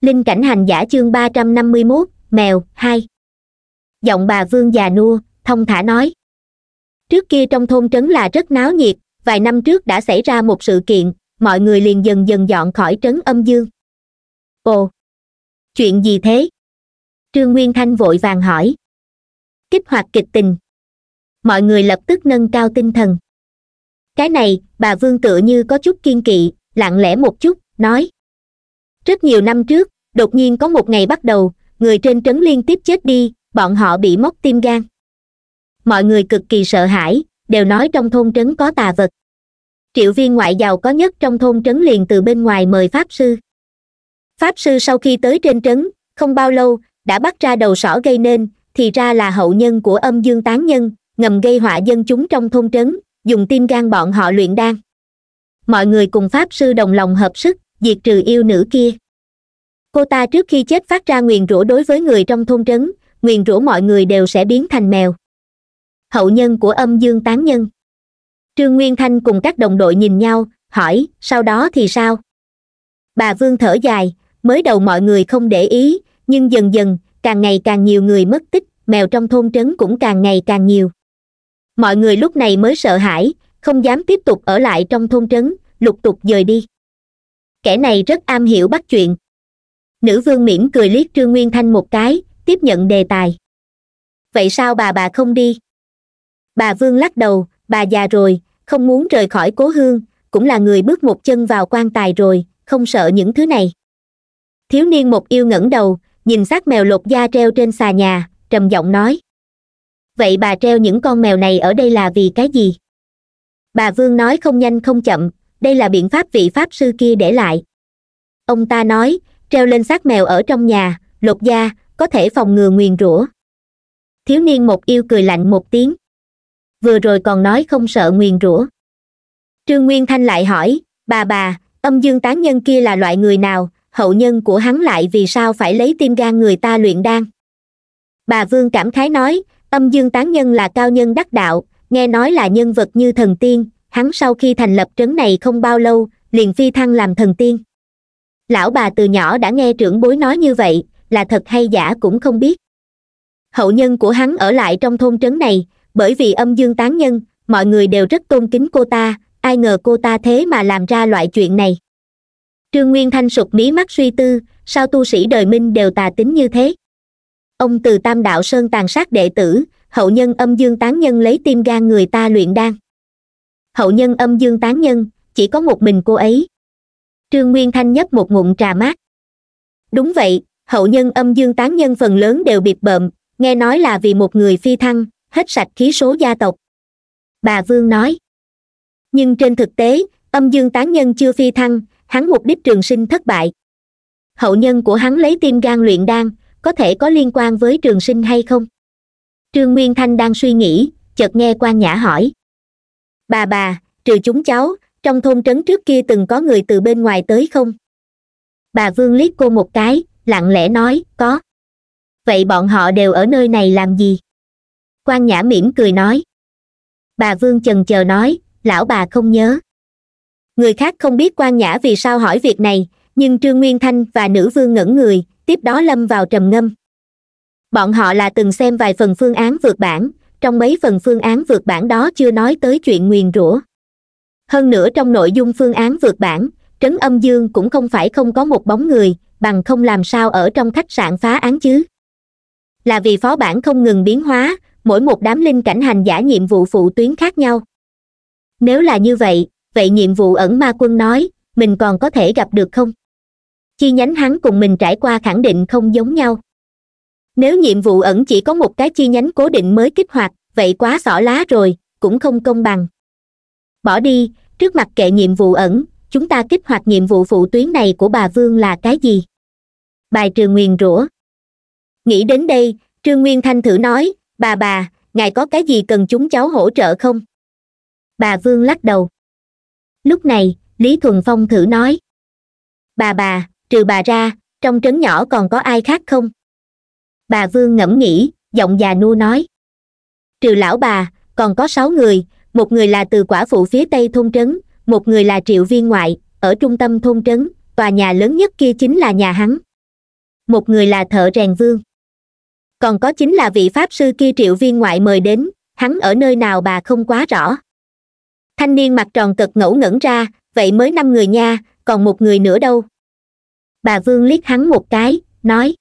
linh cảnh hành giả chương ba trăm năm mươi mốt mèo hai giọng bà vương già nua thông thả nói trước kia trong thôn trấn là rất náo nhiệt vài năm trước đã xảy ra một sự kiện mọi người liền dần dần dọn khỏi trấn âm dương ồ chuyện gì thế trương nguyên thanh vội vàng hỏi kích hoạt kịch tình mọi người lập tức nâng cao tinh thần cái này bà vương tựa như có chút kiên kỵ lặng lẽ một chút nói rất nhiều năm trước đột nhiên có một ngày bắt đầu người trên trấn liên tiếp chết đi bọn họ bị móc tim gan mọi người cực kỳ sợ hãi đều nói trong thôn trấn có tà vật triệu viên ngoại giàu có nhất trong thôn trấn liền từ bên ngoài mời pháp sư pháp sư sau khi tới trên trấn không bao lâu đã bắt ra đầu sỏ gây nên thì ra là hậu nhân của âm dương tán nhân ngầm gây họa dân chúng trong thôn trấn dùng tim gan bọn họ luyện đan mọi người cùng pháp sư đồng lòng hợp sức diệt trừ yêu nữ kia cô ta trước khi chết phát ra nguyền rủa đối với người trong thôn trấn nguyền rủa mọi người đều sẽ biến thành mèo hậu nhân của âm dương tán nhân trương nguyên thanh cùng các đồng đội nhìn nhau hỏi sau đó thì sao bà vương thở dài mới đầu mọi người không để ý nhưng dần dần càng ngày càng nhiều người mất tích mèo trong thôn trấn cũng càng ngày càng nhiều mọi người lúc này mới sợ hãi không dám tiếp tục ở lại trong thôn trấn lục tục dời đi kẻ này rất am hiểu bắt chuyện nữ vương mỉm cười liếc trương nguyên thanh một cái tiếp nhận đề tài vậy sao bà bà không đi bà vương lắc đầu bà già rồi không muốn rời khỏi cố hương cũng là người bước một chân vào quan tài rồi không sợ những thứ này thiếu niên một yêu ngẩng đầu nhìn xác mèo lột da treo trên xà nhà trầm giọng nói vậy bà treo những con mèo này ở đây là vì cái gì bà vương nói không nhanh không chậm đây là biện pháp vị pháp sư kia để lại ông ta nói treo lên xác mèo ở trong nhà lột da có thể phòng ngừa nguyền rủa thiếu niên một yêu cười lạnh một tiếng vừa rồi còn nói không sợ nguyền rủa trương nguyên thanh lại hỏi bà bà âm dương tán nhân kia là loại người nào hậu nhân của hắn lại vì sao phải lấy tim gan người ta luyện đan bà vương cảm khái nói âm dương tán nhân là cao nhân đắc đạo nghe nói là nhân vật như thần tiên hắn sau khi thành lập trấn này không bao lâu liền phi thăng làm thần tiên lão bà từ nhỏ đã nghe trưởng bối nói như vậy là thật hay giả cũng không biết hậu nhân của hắn ở lại trong thôn trấn này bởi vì âm dương tán nhân mọi người đều rất tôn kính cô ta ai ngờ cô ta thế mà làm ra loại chuyện này trương nguyên thanh sụp mí mắt suy tư sao tu sĩ đời minh đều tà tính như thế ông từ tam đạo sơn tàn sát đệ tử hậu nhân âm dương tán nhân lấy tim gan người ta luyện đan hậu nhân âm dương tán nhân chỉ có một mình cô ấy trương nguyên thanh nhấp một ngụm trà mát đúng vậy hậu nhân âm dương tán nhân phần lớn đều biệt bợm nghe nói là vì một người phi thăng hết sạch khí số gia tộc bà vương nói nhưng trên thực tế âm dương tán nhân chưa phi thăng hắn mục đích trường sinh thất bại hậu nhân của hắn lấy tim gan luyện đan có thể có liên quan với trường sinh hay không trương nguyên thanh đang suy nghĩ chợt nghe quan nhã hỏi bà bà trừ chúng cháu trong thôn trấn trước kia từng có người từ bên ngoài tới không bà vương liếc cô một cái lặng lẽ nói có vậy bọn họ đều ở nơi này làm gì quan nhã mỉm cười nói bà vương chần chờ nói lão bà không nhớ người khác không biết quan nhã vì sao hỏi việc này nhưng trương nguyên thanh và nữ vương ngẩn người tiếp đó lâm vào trầm ngâm bọn họ là từng xem vài phần phương án vượt bản trong mấy phần phương án vượt bản đó chưa nói tới chuyện nguyền rủa hơn nữa trong nội dung phương án vượt bản trấn âm dương cũng không phải không có một bóng người bằng không làm sao ở trong khách sạn phá án chứ là vì phó bản không ngừng biến hóa mỗi một đám linh cảnh hành giả nhiệm vụ phụ tuyến khác nhau nếu là như vậy vậy nhiệm vụ ẩn ma quân nói mình còn có thể gặp được không chi nhánh hắn cùng mình trải qua khẳng định không giống nhau nếu nhiệm vụ ẩn chỉ có một cái chi nhánh cố định mới kích hoạt vậy quá xỏ lá rồi cũng không công bằng bỏ đi trước mặt kệ nhiệm vụ ẩn chúng ta kích hoạt nhiệm vụ phụ tuyến này của bà vương là cái gì bài trừ nguyền rủa nghĩ đến đây trương nguyên thanh thử nói bà bà ngài có cái gì cần chúng cháu hỗ trợ không bà vương lắc đầu lúc này lý thuần phong thử nói bà bà trừ bà ra trong trấn nhỏ còn có ai khác không bà vương ngẫm nghĩ giọng già nua nói trừ lão bà còn có sáu người một người là từ quả phụ phía tây thôn trấn một người là triệu viên ngoại ở trung tâm thôn trấn tòa nhà lớn nhất kia chính là nhà hắn một người là thợ rèn vương còn có chính là vị pháp sư kia triệu viên ngoại mời đến hắn ở nơi nào bà không quá rõ thanh niên mặt tròn cật ngẫu ngẩn ra vậy mới năm người nha còn một người nữa đâu bà vương liếc hắn một cái nói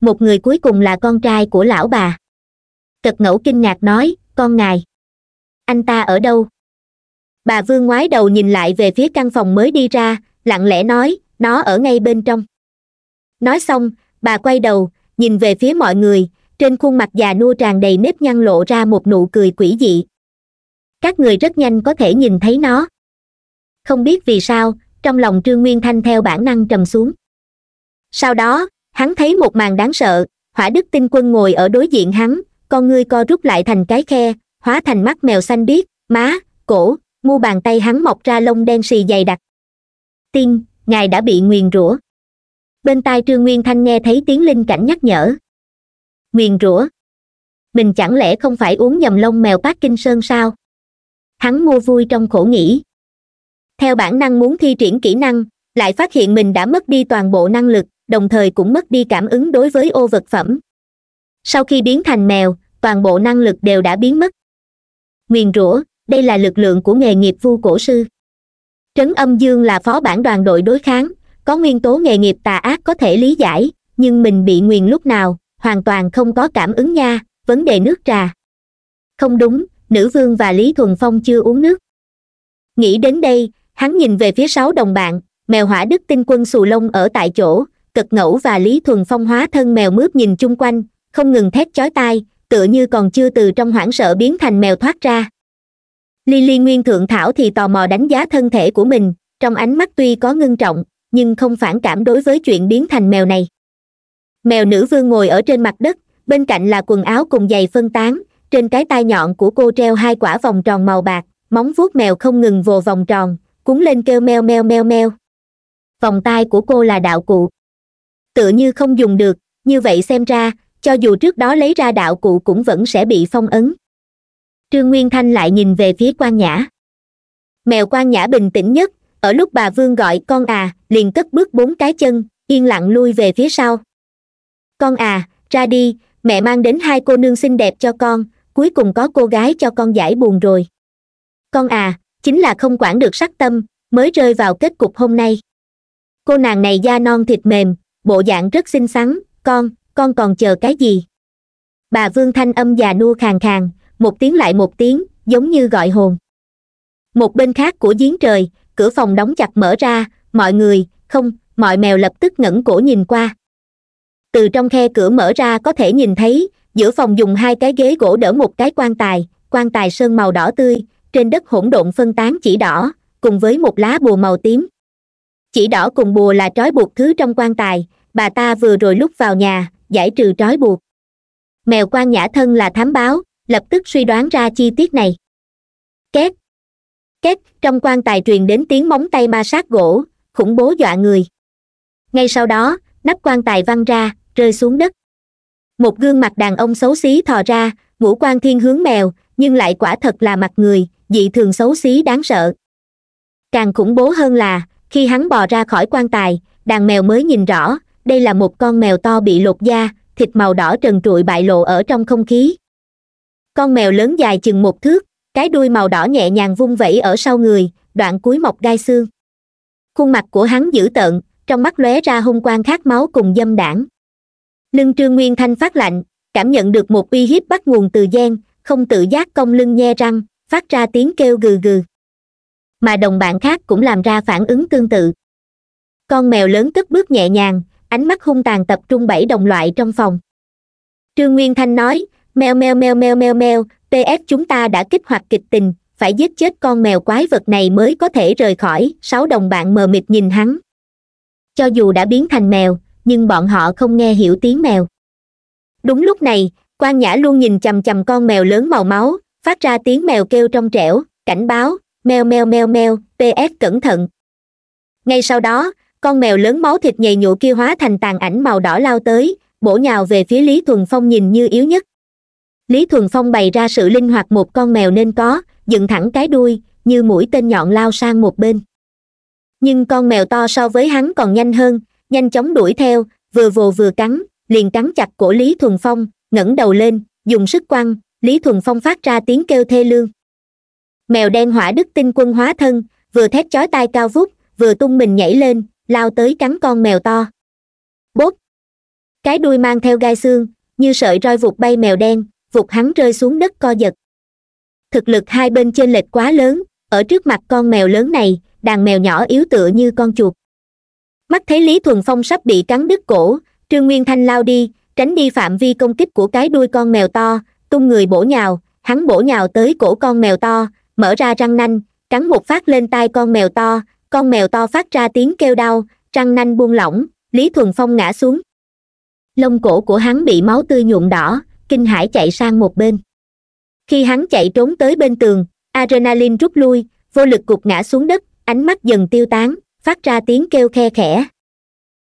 một người cuối cùng là con trai của lão bà cật ngẫu kinh ngạc nói con ngài anh ta ở đâu bà vương ngoái đầu nhìn lại về phía căn phòng mới đi ra lặng lẽ nói nó ở ngay bên trong nói xong bà quay đầu nhìn về phía mọi người trên khuôn mặt già nua tràn đầy nếp nhăn lộ ra một nụ cười quỷ dị các người rất nhanh có thể nhìn thấy nó không biết vì sao trong lòng trương nguyên thanh theo bản năng trầm xuống sau đó hắn thấy một màn đáng sợ hỏa đức tinh quân ngồi ở đối diện hắn con ngươi co rút lại thành cái khe hóa thành mắt mèo xanh biếc má cổ mu bàn tay hắn mọc ra lông đen sì dày đặc tiên ngài đã bị nguyền rủa bên tai trương nguyên thanh nghe thấy tiếng linh cảnh nhắc nhở nguyền rủa mình chẳng lẽ không phải uống nhầm lông mèo bát kinh sơn sao hắn mua vui trong khổ nghĩ theo bản năng muốn thi triển kỹ năng lại phát hiện mình đã mất đi toàn bộ năng lực đồng thời cũng mất đi cảm ứng đối với ô vật phẩm sau khi biến thành mèo toàn bộ năng lực đều đã biến mất nguyền rủa đây là lực lượng của nghề nghiệp vu cổ sư trấn âm dương là phó bản đoàn đội đối kháng có nguyên tố nghề nghiệp tà ác có thể lý giải nhưng mình bị nguyền lúc nào hoàn toàn không có cảm ứng nha vấn đề nước trà không đúng nữ vương và lý thuần phong chưa uống nước nghĩ đến đây hắn nhìn về phía sáu đồng bạn mèo hỏa đức tinh quân xù lông ở tại chỗ tật ngẫu và lý thuần phong hóa thân mèo mướp nhìn chung quanh không ngừng thét chói tai tựa như còn chưa từ trong hoảng sợ biến thành mèo thoát ra lily nguyên thượng thảo thì tò mò đánh giá thân thể của mình trong ánh mắt tuy có ngưng trọng nhưng không phản cảm đối với chuyện biến thành mèo này mèo nữ vương ngồi ở trên mặt đất bên cạnh là quần áo cùng giày phân tán trên cái tai nhọn của cô treo hai quả vòng tròn màu bạc móng vuốt mèo không ngừng vồ vòng tròn cúng lên kêu meo meo meo meo vòng tay của cô là đạo cụ tựa như không dùng được như vậy xem ra cho dù trước đó lấy ra đạo cụ cũng vẫn sẽ bị phong ấn trương nguyên thanh lại nhìn về phía quan nhã mèo quan nhã bình tĩnh nhất ở lúc bà vương gọi con à liền cất bước bốn cái chân yên lặng lui về phía sau con à ra đi mẹ mang đến hai cô nương xinh đẹp cho con cuối cùng có cô gái cho con giải buồn rồi con à chính là không quản được sắc tâm mới rơi vào kết cục hôm nay cô nàng này da non thịt mềm bộ dạng rất xinh xắn con con còn chờ cái gì bà vương thanh âm già nua khàn khàn một tiếng lại một tiếng giống như gọi hồn một bên khác của giếng trời cửa phòng đóng chặt mở ra mọi người không mọi mèo lập tức ngẩng cổ nhìn qua từ trong khe cửa mở ra có thể nhìn thấy giữa phòng dùng hai cái ghế gỗ đỡ một cái quan tài quan tài sơn màu đỏ tươi trên đất hỗn độn phân tán chỉ đỏ cùng với một lá bùa màu tím chỉ đỏ cùng bùa là trói buộc thứ trong quan tài bà ta vừa rồi lúc vào nhà giải trừ trói buộc mèo quan nhã thân là thám báo lập tức suy đoán ra chi tiết này két két trong quan tài truyền đến tiếng móng tay ma sát gỗ khủng bố dọa người ngay sau đó nắp quan tài văng ra rơi xuống đất một gương mặt đàn ông xấu xí thò ra ngũ quan thiên hướng mèo nhưng lại quả thật là mặt người dị thường xấu xí đáng sợ càng khủng bố hơn là khi hắn bò ra khỏi quan tài đàn mèo mới nhìn rõ đây là một con mèo to bị lột da thịt màu đỏ trần trụi bại lộ ở trong không khí con mèo lớn dài chừng một thước cái đuôi màu đỏ nhẹ nhàng vung vẩy ở sau người đoạn cuối mọc gai xương khuôn mặt của hắn dữ tợn trong mắt lóe ra hung quang khát máu cùng dâm đảng lưng trương nguyên thanh phát lạnh cảm nhận được một uy hiếp bắt nguồn từ gen không tự giác cong lưng nhe răng phát ra tiếng kêu gừ gừ mà đồng bạn khác cũng làm ra phản ứng tương tự con mèo lớn cất bước nhẹ nhàng ánh mắt hung tàn tập trung bảy đồng loại trong phòng trương nguyên thanh nói meo meo meo meo meo meo ps chúng ta đã kích hoạt kịch tình phải giết chết con mèo quái vật này mới có thể rời khỏi sáu đồng bạn mờ mịt nhìn hắn cho dù đã biến thành mèo nhưng bọn họ không nghe hiểu tiếng mèo đúng lúc này quan nhã luôn nhìn chầm chầm con mèo lớn màu máu phát ra tiếng mèo kêu trong trẻo cảnh báo meo meo meo meo ps cẩn thận ngay sau đó con mèo lớn máu thịt nhầy nhụa kia hóa thành tàn ảnh màu đỏ lao tới bổ nhào về phía lý thuần phong nhìn như yếu nhất lý thuần phong bày ra sự linh hoạt một con mèo nên có dựng thẳng cái đuôi như mũi tên nhọn lao sang một bên nhưng con mèo to so với hắn còn nhanh hơn nhanh chóng đuổi theo vừa vồ vừa cắn liền cắn chặt cổ lý thuần phong ngẩng đầu lên dùng sức quăng lý thuần phong phát ra tiếng kêu thê lương mèo đen hỏa đức tinh quân hóa thân vừa thét chói tai cao vút vừa tung mình nhảy lên lao tới cắn con mèo to bốp cái đuôi mang theo gai xương như sợi roi vụt bay mèo đen vụt hắn rơi xuống đất co giật thực lực hai bên chênh lệch quá lớn ở trước mặt con mèo lớn này đàn mèo nhỏ yếu tựa như con chuột mắt thấy lý thuần phong sắp bị cắn đứt cổ trương nguyên thanh lao đi tránh đi phạm vi công kích của cái đuôi con mèo to tung người bổ nhào hắn bổ nhào tới cổ con mèo to mở ra răng nanh cắn một phát lên tai con mèo to con mèo to phát ra tiếng kêu đau răng nanh buông lỏng lý thuần phong ngã xuống lông cổ của hắn bị máu tươi nhuộm đỏ kinh hãi chạy sang một bên khi hắn chạy trốn tới bên tường adrenaline rút lui vô lực gục ngã xuống đất ánh mắt dần tiêu tán phát ra tiếng kêu khe khẽ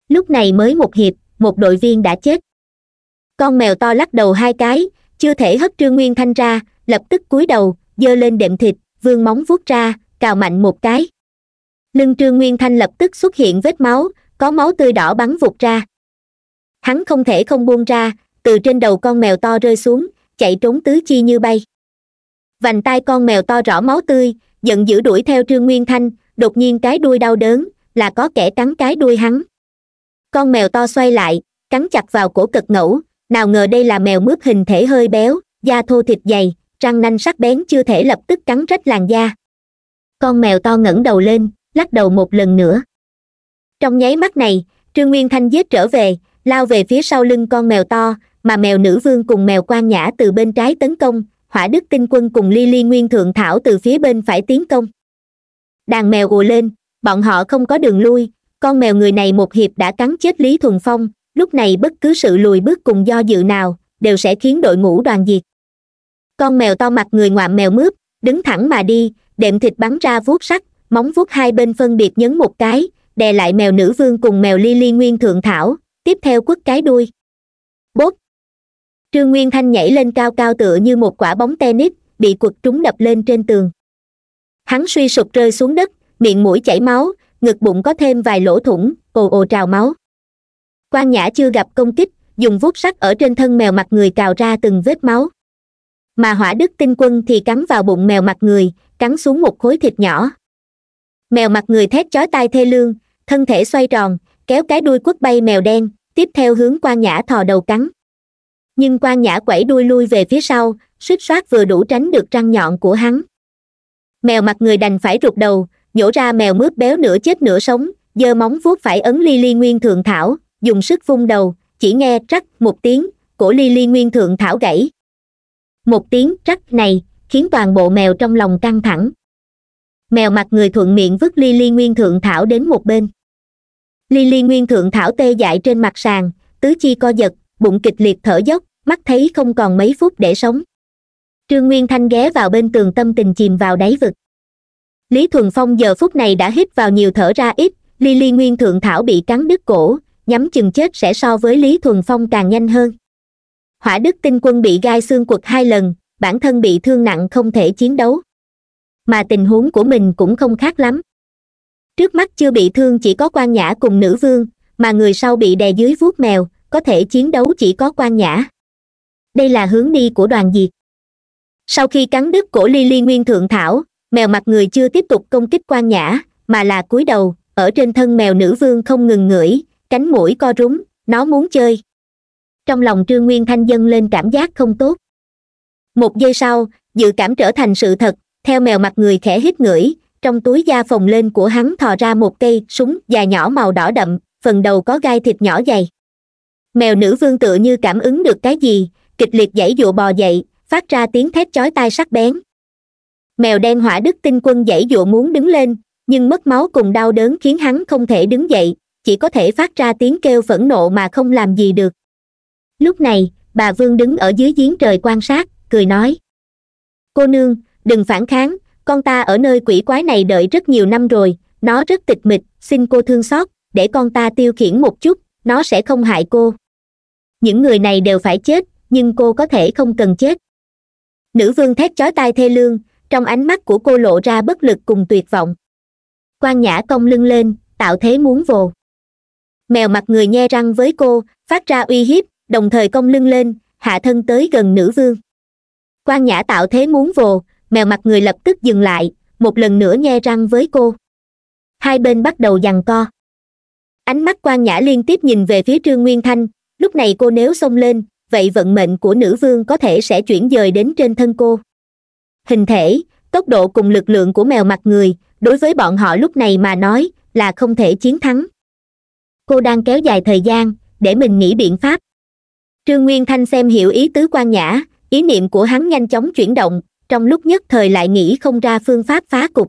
lúc này mới một hiệp một đội viên đã chết con mèo to lắc đầu hai cái chưa thể hất trương nguyên thanh ra lập tức cúi đầu dơ lên đệm thịt vương móng vuốt ra cào mạnh một cái lưng trương nguyên thanh lập tức xuất hiện vết máu có máu tươi đỏ bắn vụt ra hắn không thể không buông ra từ trên đầu con mèo to rơi xuống chạy trốn tứ chi như bay vành tai con mèo to rõ máu tươi giận dữ đuổi theo trương nguyên thanh đột nhiên cái đuôi đau đớn là có kẻ cắn cái đuôi hắn con mèo to xoay lại cắn chặt vào cổ cực ngẫu nào ngờ đây là mèo mướp hình thể hơi béo da thô thịt dày răng nanh sắc bén chưa thể lập tức cắn rách làn da con mèo to ngẩng đầu lên lắc đầu một lần nữa trong nháy mắt này trương nguyên thanh giết trở về lao về phía sau lưng con mèo to mà mèo nữ vương cùng mèo quan nhã từ bên trái tấn công hỏa đức tinh quân cùng ly ly nguyên thượng thảo từ phía bên phải tiến công đàn mèo gồ lên bọn họ không có đường lui con mèo người này một hiệp đã cắn chết lý thuần phong lúc này bất cứ sự lùi bước cùng do dự nào đều sẽ khiến đội ngũ đoàn diệt con mèo to mặt người ngoạm mèo mướp đứng thẳng mà đi đệm thịt bắn ra vuốt sắt móng vuốt hai bên phân biệt nhấn một cái đè lại mèo nữ vương cùng mèo li li nguyên thượng thảo tiếp theo quất cái đuôi bốt trương nguyên thanh nhảy lên cao cao tựa như một quả bóng tennis bị quật trúng đập lên trên tường hắn suy sụp rơi xuống đất miệng mũi chảy máu ngực bụng có thêm vài lỗ thủng ồ ồ trào máu quan nhã chưa gặp công kích dùng vuốt sắt ở trên thân mèo mặt người cào ra từng vết máu mà hỏa đức tinh quân thì cắn vào bụng mèo mặt người cắn xuống một khối thịt nhỏ mèo mặt người thét chói tai thê lương thân thể xoay tròn kéo cái đuôi quất bay mèo đen tiếp theo hướng quan nhã thò đầu cắn nhưng quan nhã quẩy đuôi lui về phía sau suýt soát vừa đủ tránh được răng nhọn của hắn mèo mặt người đành phải rụt đầu nhổ ra mèo mướp béo nửa chết nửa sống giơ móng vuốt phải ấn ly ly nguyên thượng thảo dùng sức vung đầu chỉ nghe rắc một tiếng cổ ly ly nguyên thượng thảo gãy một tiếng rắc này khiến toàn bộ mèo trong lòng căng thẳng mèo mặt người thuận miệng vứt ly ly nguyên thượng thảo đến một bên ly ly nguyên thượng thảo tê dại trên mặt sàn tứ chi co giật bụng kịch liệt thở dốc mắt thấy không còn mấy phút để sống trương nguyên thanh ghé vào bên tường tâm tình chìm vào đáy vực lý thuần phong giờ phút này đã hít vào nhiều thở ra ít ly ly nguyên thượng thảo bị cắn đứt cổ nhắm chừng chết sẽ so với lý thuần phong càng nhanh hơn hỏa đức tinh quân bị gai xương quật hai lần bản thân bị thương nặng không thể chiến đấu mà tình huống của mình cũng không khác lắm trước mắt chưa bị thương chỉ có quan nhã cùng nữ vương mà người sau bị đè dưới vuốt mèo có thể chiến đấu chỉ có quan nhã đây là hướng đi của đoàn diệt sau khi cắn đứt cổ ly ly nguyên thượng thảo mèo mặt người chưa tiếp tục công kích quan nhã mà là cúi đầu ở trên thân mèo nữ vương không ngừng ngửi cánh mũi co rúm nó muốn chơi trong lòng trương nguyên thanh dâng lên cảm giác không tốt một giây sau dự cảm trở thành sự thật theo mèo mặt người khẽ hít ngửi trong túi da phồng lên của hắn thò ra một cây súng dài nhỏ màu đỏ đậm phần đầu có gai thịt nhỏ dày mèo nữ vương tựa như cảm ứng được cái gì kịch liệt dãy dụa bò dậy phát ra tiếng thét chói tai sắc bén mèo đen hỏa đức tinh quân dãy dụa muốn đứng lên nhưng mất máu cùng đau đớn khiến hắn không thể đứng dậy chỉ có thể phát ra tiếng kêu phẫn nộ mà không làm gì được lúc này bà vương đứng ở dưới giếng trời quan sát cười nói cô nương đừng phản kháng con ta ở nơi quỷ quái này đợi rất nhiều năm rồi nó rất tịch mịch xin cô thương xót để con ta tiêu khiển một chút nó sẽ không hại cô những người này đều phải chết nhưng cô có thể không cần chết nữ vương thét chói tai thê lương trong ánh mắt của cô lộ ra bất lực cùng tuyệt vọng quan nhã cong lưng lên tạo thế muốn vồ mèo mặt người nhe răng với cô phát ra uy hiếp đồng thời cong lưng lên hạ thân tới gần nữ vương quan nhã tạo thế muốn vồ mèo mặt người lập tức dừng lại một lần nữa nghe răng với cô hai bên bắt đầu giằng co ánh mắt quan nhã liên tiếp nhìn về phía trương nguyên thanh lúc này cô nếu xông lên vậy vận mệnh của nữ vương có thể sẽ chuyển dời đến trên thân cô hình thể tốc độ cùng lực lượng của mèo mặt người đối với bọn họ lúc này mà nói là không thể chiến thắng cô đang kéo dài thời gian để mình nghĩ biện pháp trương nguyên thanh xem hiểu ý tứ quan nhã ý niệm của hắn nhanh chóng chuyển động trong lúc nhất thời lại nghĩ không ra phương pháp phá cục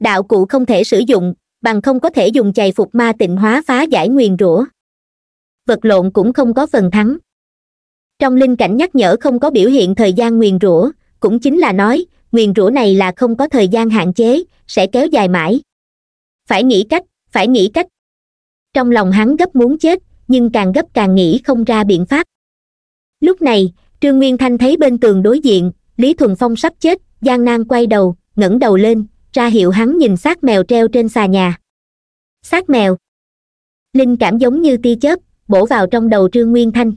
đạo cụ không thể sử dụng bằng không có thể dùng chày phục ma tịnh hóa phá giải nguyền rủa vật lộn cũng không có phần thắng trong linh cảnh nhắc nhở không có biểu hiện thời gian nguyền rủa cũng chính là nói nguyền rủa này là không có thời gian hạn chế sẽ kéo dài mãi phải nghĩ cách phải nghĩ cách trong lòng hắn gấp muốn chết nhưng càng gấp càng nghĩ không ra biện pháp lúc này trương nguyên thanh thấy bên tường đối diện lý thuần phong sắp chết gian nan quay đầu ngẩng đầu lên ra hiệu hắn nhìn xác mèo treo trên xà nhà xác mèo linh cảm giống như tia chớp bổ vào trong đầu trương nguyên thanh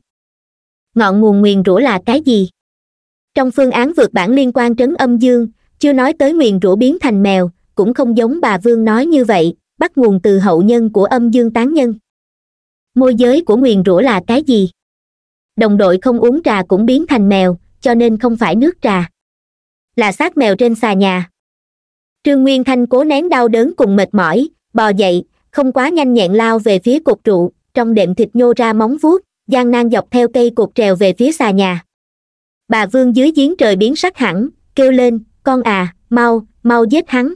ngọn nguồn nguyền rủa là cái gì trong phương án vượt bản liên quan trấn âm dương chưa nói tới nguyền rủa biến thành mèo cũng không giống bà vương nói như vậy bắt nguồn từ hậu nhân của âm dương tán nhân môi giới của nguyền rủa là cái gì đồng đội không uống trà cũng biến thành mèo cho nên không phải nước trà là xác mèo trên xà nhà trương nguyên thanh cố nén đau đớn cùng mệt mỏi bò dậy không quá nhanh nhẹn lao về phía cột trụ trong đệm thịt nhô ra móng vuốt gian nan dọc theo cây cột trèo về phía xà nhà bà vương dưới giếng trời biến sắc hẳn kêu lên con à mau mau giết hắn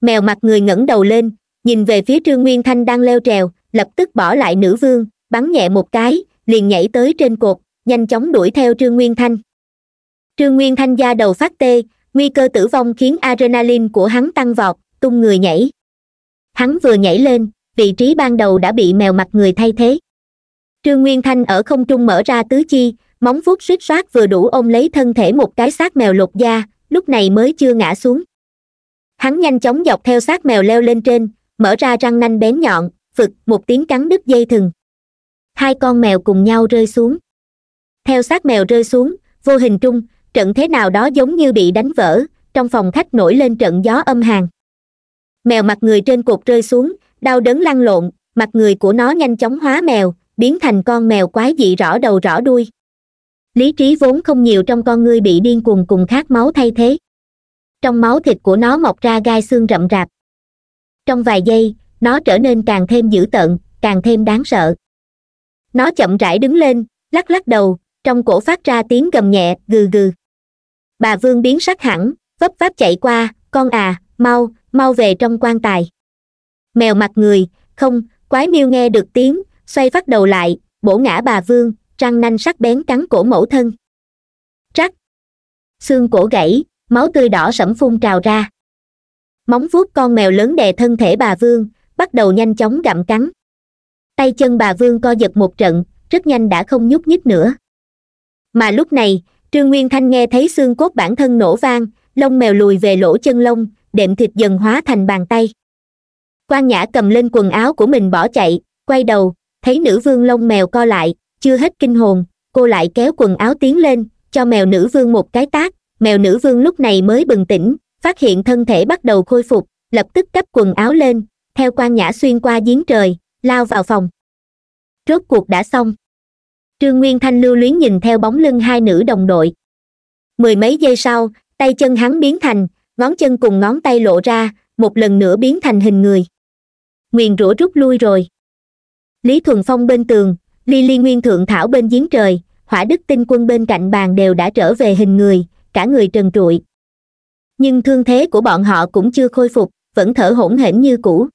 mèo mặt người ngẩng đầu lên nhìn về phía trương nguyên thanh đang leo trèo lập tức bỏ lại nữ vương bắn nhẹ một cái liền nhảy tới trên cột nhanh chóng đuổi theo trương nguyên thanh trương nguyên thanh da đầu phát tê nguy cơ tử vong khiến adrenaline của hắn tăng vọt tung người nhảy hắn vừa nhảy lên vị trí ban đầu đã bị mèo mặt người thay thế trương nguyên thanh ở không trung mở ra tứ chi móng vuốt suýt soát vừa đủ ôm lấy thân thể một cái xác mèo lột da lúc này mới chưa ngã xuống hắn nhanh chóng dọc theo xác mèo leo lên trên mở ra răng nanh bén nhọn phực một tiếng cắn đứt dây thừng hai con mèo cùng nhau rơi xuống theo xác mèo rơi xuống vô hình trung trận thế nào đó giống như bị đánh vỡ trong phòng khách nổi lên trận gió âm hàn mèo mặt người trên cột rơi xuống đau đớn lăn lộn mặt người của nó nhanh chóng hóa mèo biến thành con mèo quái dị rõ đầu rõ đuôi lý trí vốn không nhiều trong con ngươi bị điên cuồng cùng khát máu thay thế trong máu thịt của nó mọc ra gai xương rậm rạp trong vài giây nó trở nên càng thêm dữ tợn càng thêm đáng sợ nó chậm rãi đứng lên lắc lắc đầu trong cổ phát ra tiếng gầm nhẹ gừ gừ bà vương biến sắc hẳn vấp váp chạy qua con à mau mau về trong quan tài mèo mặt người không quái miêu nghe được tiếng xoay vắt đầu lại bổ ngã bà vương răng nanh sắc bén cắn cổ mẫu thân trắc xương cổ gãy máu tươi đỏ sẫm phun trào ra móng vuốt con mèo lớn đè thân thể bà vương bắt đầu nhanh chóng gặm cắn tay chân bà vương co giật một trận rất nhanh đã không nhúc nhích nữa mà lúc này trương nguyên thanh nghe thấy xương cốt bản thân nổ vang lông mèo lùi về lỗ chân lông đệm thịt dần hóa thành bàn tay quan nhã cầm lên quần áo của mình bỏ chạy quay đầu thấy nữ vương lông mèo co lại chưa hết kinh hồn cô lại kéo quần áo tiến lên cho mèo nữ vương một cái tát mèo nữ vương lúc này mới bừng tỉnh phát hiện thân thể bắt đầu khôi phục lập tức cắp quần áo lên theo quan nhã xuyên qua giếng trời lao vào phòng rốt cuộc đã xong trương nguyên thanh lưu luyến nhìn theo bóng lưng hai nữ đồng đội mười mấy giây sau tay chân hắn biến thành ngón chân cùng ngón tay lộ ra một lần nữa biến thành hình người nguyền rủa rút lui rồi lý thuần phong bên tường ly ly nguyên thượng thảo bên giếng trời hỏa đức tinh quân bên cạnh bàn đều đã trở về hình người cả người trần trụi nhưng thương thế của bọn họ cũng chưa khôi phục vẫn thở hổn hển như cũ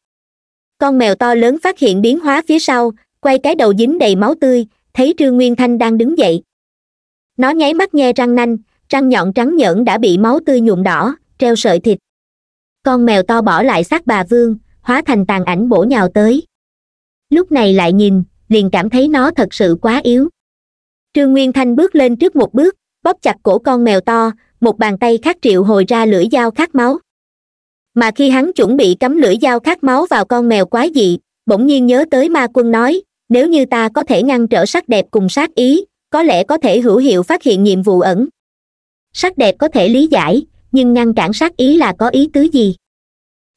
con mèo to lớn phát hiện biến hóa phía sau quay cái đầu dính đầy máu tươi thấy trương nguyên thanh đang đứng dậy nó nháy mắt nghe răng nanh răng nhọn trắng nhẫn đã bị máu tươi nhuộm đỏ treo sợi thịt con mèo to bỏ lại xác bà vương hóa thành tàn ảnh bổ nhào tới lúc này lại nhìn liền cảm thấy nó thật sự quá yếu trương nguyên thanh bước lên trước một bước bóp chặt cổ con mèo to một bàn tay khắc triệu hồi ra lưỡi dao khát máu mà khi hắn chuẩn bị cắm lưỡi dao khát máu vào con mèo quái dị bỗng nhiên nhớ tới ma quân nói nếu như ta có thể ngăn trở sắc đẹp cùng sát ý có lẽ có thể hữu hiệu phát hiện nhiệm vụ ẩn sắc đẹp có thể lý giải nhưng ngăn cản sát ý là có ý tứ gì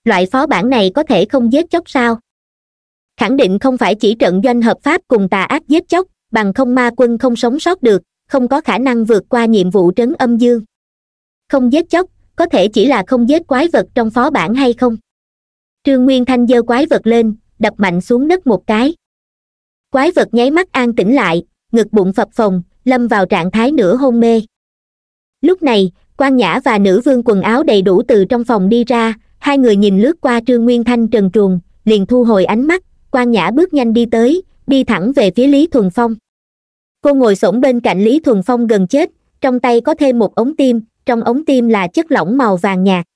loại phó bản này có thể không giết chóc sao khẳng định không phải chỉ trận doanh hợp pháp cùng tà ác giết chóc bằng không ma quân không sống sót được không có khả năng vượt qua nhiệm vụ trấn âm dương không giết chóc có thể chỉ là không giết quái vật trong phó bản hay không trương nguyên thanh giơ quái vật lên đập mạnh xuống đất một cái quái vật nháy mắt an tĩnh lại ngực bụng phập phồng lâm vào trạng thái nửa hôn mê lúc này quan nhã và nữ vương quần áo đầy đủ từ trong phòng đi ra hai người nhìn lướt qua trương nguyên thanh trần truồng liền thu hồi ánh mắt quan nhã bước nhanh đi tới đi thẳng về phía lý thuần phong cô ngồi s bên cạnh lý thuần phong gần chết trong tay có thêm một ống tim trong ống tim là chất lỏng màu vàng nhạt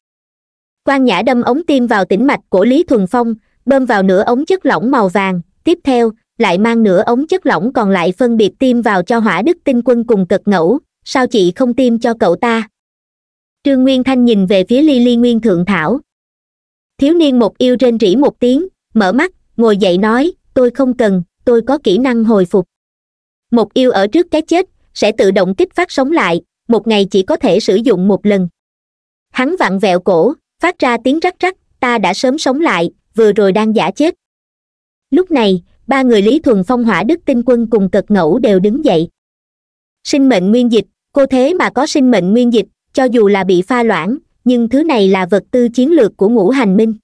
quan nhã đâm ống tim vào tĩnh mạch của lý thuần phong bơm vào nửa ống chất lỏng màu vàng tiếp theo lại mang nửa ống chất lỏng còn lại phân biệt tiêm vào cho hỏa đức tinh quân cùng cực ngẫu sao chị không tiêm cho cậu ta trương nguyên thanh nhìn về phía ly ly nguyên thượng thảo thiếu niên một yêu rên rỉ một tiếng mở mắt ngồi dậy nói tôi không cần tôi có kỹ năng hồi phục một yêu ở trước cái chết sẽ tự động kích phát sống lại một ngày chỉ có thể sử dụng một lần hắn vặn vẹo cổ phát ra tiếng rắc rắc ta đã sớm sống lại vừa rồi đang giả chết lúc này ba người lý thuần phong hỏa đức tinh quân cùng cực ngẫu đều đứng dậy sinh mệnh nguyên dịch cô thế mà có sinh mệnh nguyên dịch cho dù là bị pha loãng nhưng thứ này là vật tư chiến lược của ngũ hành minh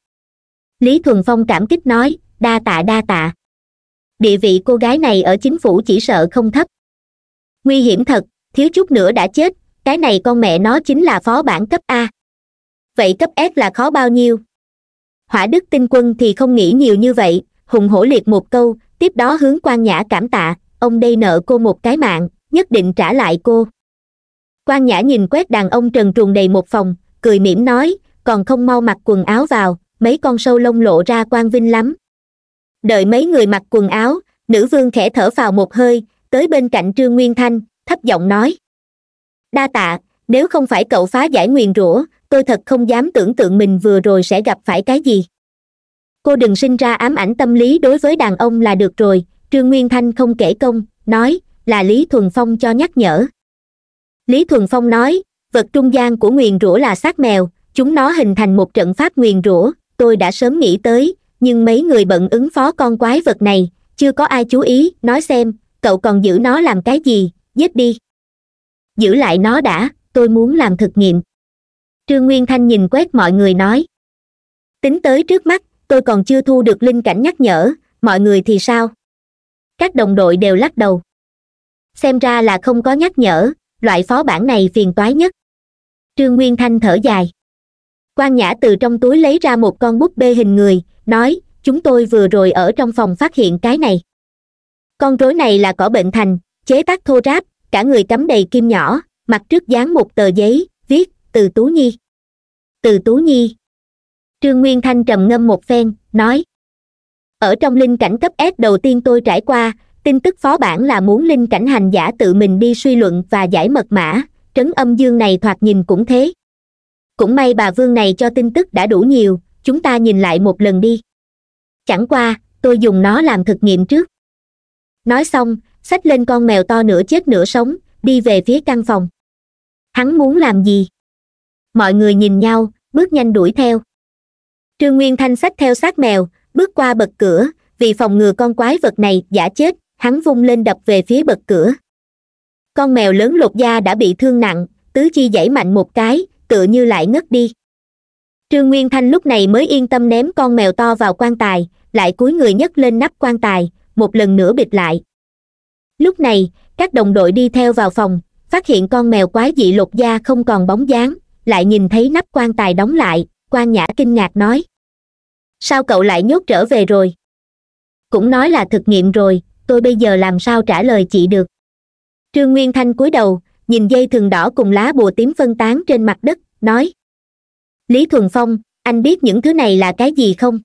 lý thuần phong cảm kích nói đa tạ đa tạ địa vị cô gái này ở chính phủ chỉ sợ không thấp nguy hiểm thật thiếu chút nữa đã chết cái này con mẹ nó chính là phó bản cấp a vậy cấp s là khó bao nhiêu hỏa đức tinh quân thì không nghĩ nhiều như vậy hùng hổ liệt một câu tiếp đó hướng quan nhã cảm tạ ông đây nợ cô một cái mạng nhất định trả lại cô quan nhã nhìn quét đàn ông trần truồng đầy một phòng cười mỉm nói còn không mau mặc quần áo vào mấy con sâu lông lộ ra quan vinh lắm đợi mấy người mặc quần áo nữ vương khẽ thở vào một hơi tới bên cạnh trương nguyên thanh thấp giọng nói đa tạ nếu không phải cậu phá giải nguyền rủa tôi thật không dám tưởng tượng mình vừa rồi sẽ gặp phải cái gì cô đừng sinh ra ám ảnh tâm lý đối với đàn ông là được rồi trương nguyên thanh không kể công nói là lý thuần phong cho nhắc nhở lý thuần phong nói vật trung gian của nguyền rủa là xác mèo chúng nó hình thành một trận pháp nguyền rủa tôi đã sớm nghĩ tới nhưng mấy người bận ứng phó con quái vật này chưa có ai chú ý nói xem cậu còn giữ nó làm cái gì giết đi giữ lại nó đã tôi muốn làm thực nghiệm trương nguyên thanh nhìn quét mọi người nói tính tới trước mắt tôi còn chưa thu được linh cảnh nhắc nhở mọi người thì sao các đồng đội đều lắc đầu xem ra là không có nhắc nhở loại phó bản này phiền toái nhất trương nguyên thanh thở dài quan nhã từ trong túi lấy ra một con búp bê hình người nói chúng tôi vừa rồi ở trong phòng phát hiện cái này con rối này là cỏ bệnh thành chế tác thô ráp cả người cắm đầy kim nhỏ mặt trước dán một tờ giấy viết từ tú nhi từ tú nhi trương nguyên thanh trầm ngâm một phen nói ở trong linh cảnh cấp s đầu tiên tôi trải qua tin tức phó bản là muốn linh cảnh hành giả tự mình đi suy luận và giải mật mã trấn âm dương này thoạt nhìn cũng thế cũng may bà vương này cho tin tức đã đủ nhiều chúng ta nhìn lại một lần đi chẳng qua tôi dùng nó làm thực nghiệm trước nói xong xách lên con mèo to nửa chết nửa sống đi về phía căn phòng hắn muốn làm gì mọi người nhìn nhau bước nhanh đuổi theo trương nguyên thanh sách theo sát mèo bước qua bậc cửa vì phòng ngừa con quái vật này giả chết hắn vung lên đập về phía bậc cửa con mèo lớn lột da đã bị thương nặng tứ chi dãy mạnh một cái tựa như lại ngất đi trương nguyên thanh lúc này mới yên tâm ném con mèo to vào quan tài lại cúi người nhấc lên nắp quan tài một lần nữa bịt lại lúc này các đồng đội đi theo vào phòng phát hiện con mèo quái dị lột da không còn bóng dáng lại nhìn thấy nắp quan tài đóng lại quan nhã kinh ngạc nói sao cậu lại nhốt trở về rồi cũng nói là thực nghiệm rồi tôi bây giờ làm sao trả lời chị được trương nguyên thanh cúi đầu nhìn dây thường đỏ cùng lá bùa tím phân tán trên mặt đất nói lý thuần phong anh biết những thứ này là cái gì không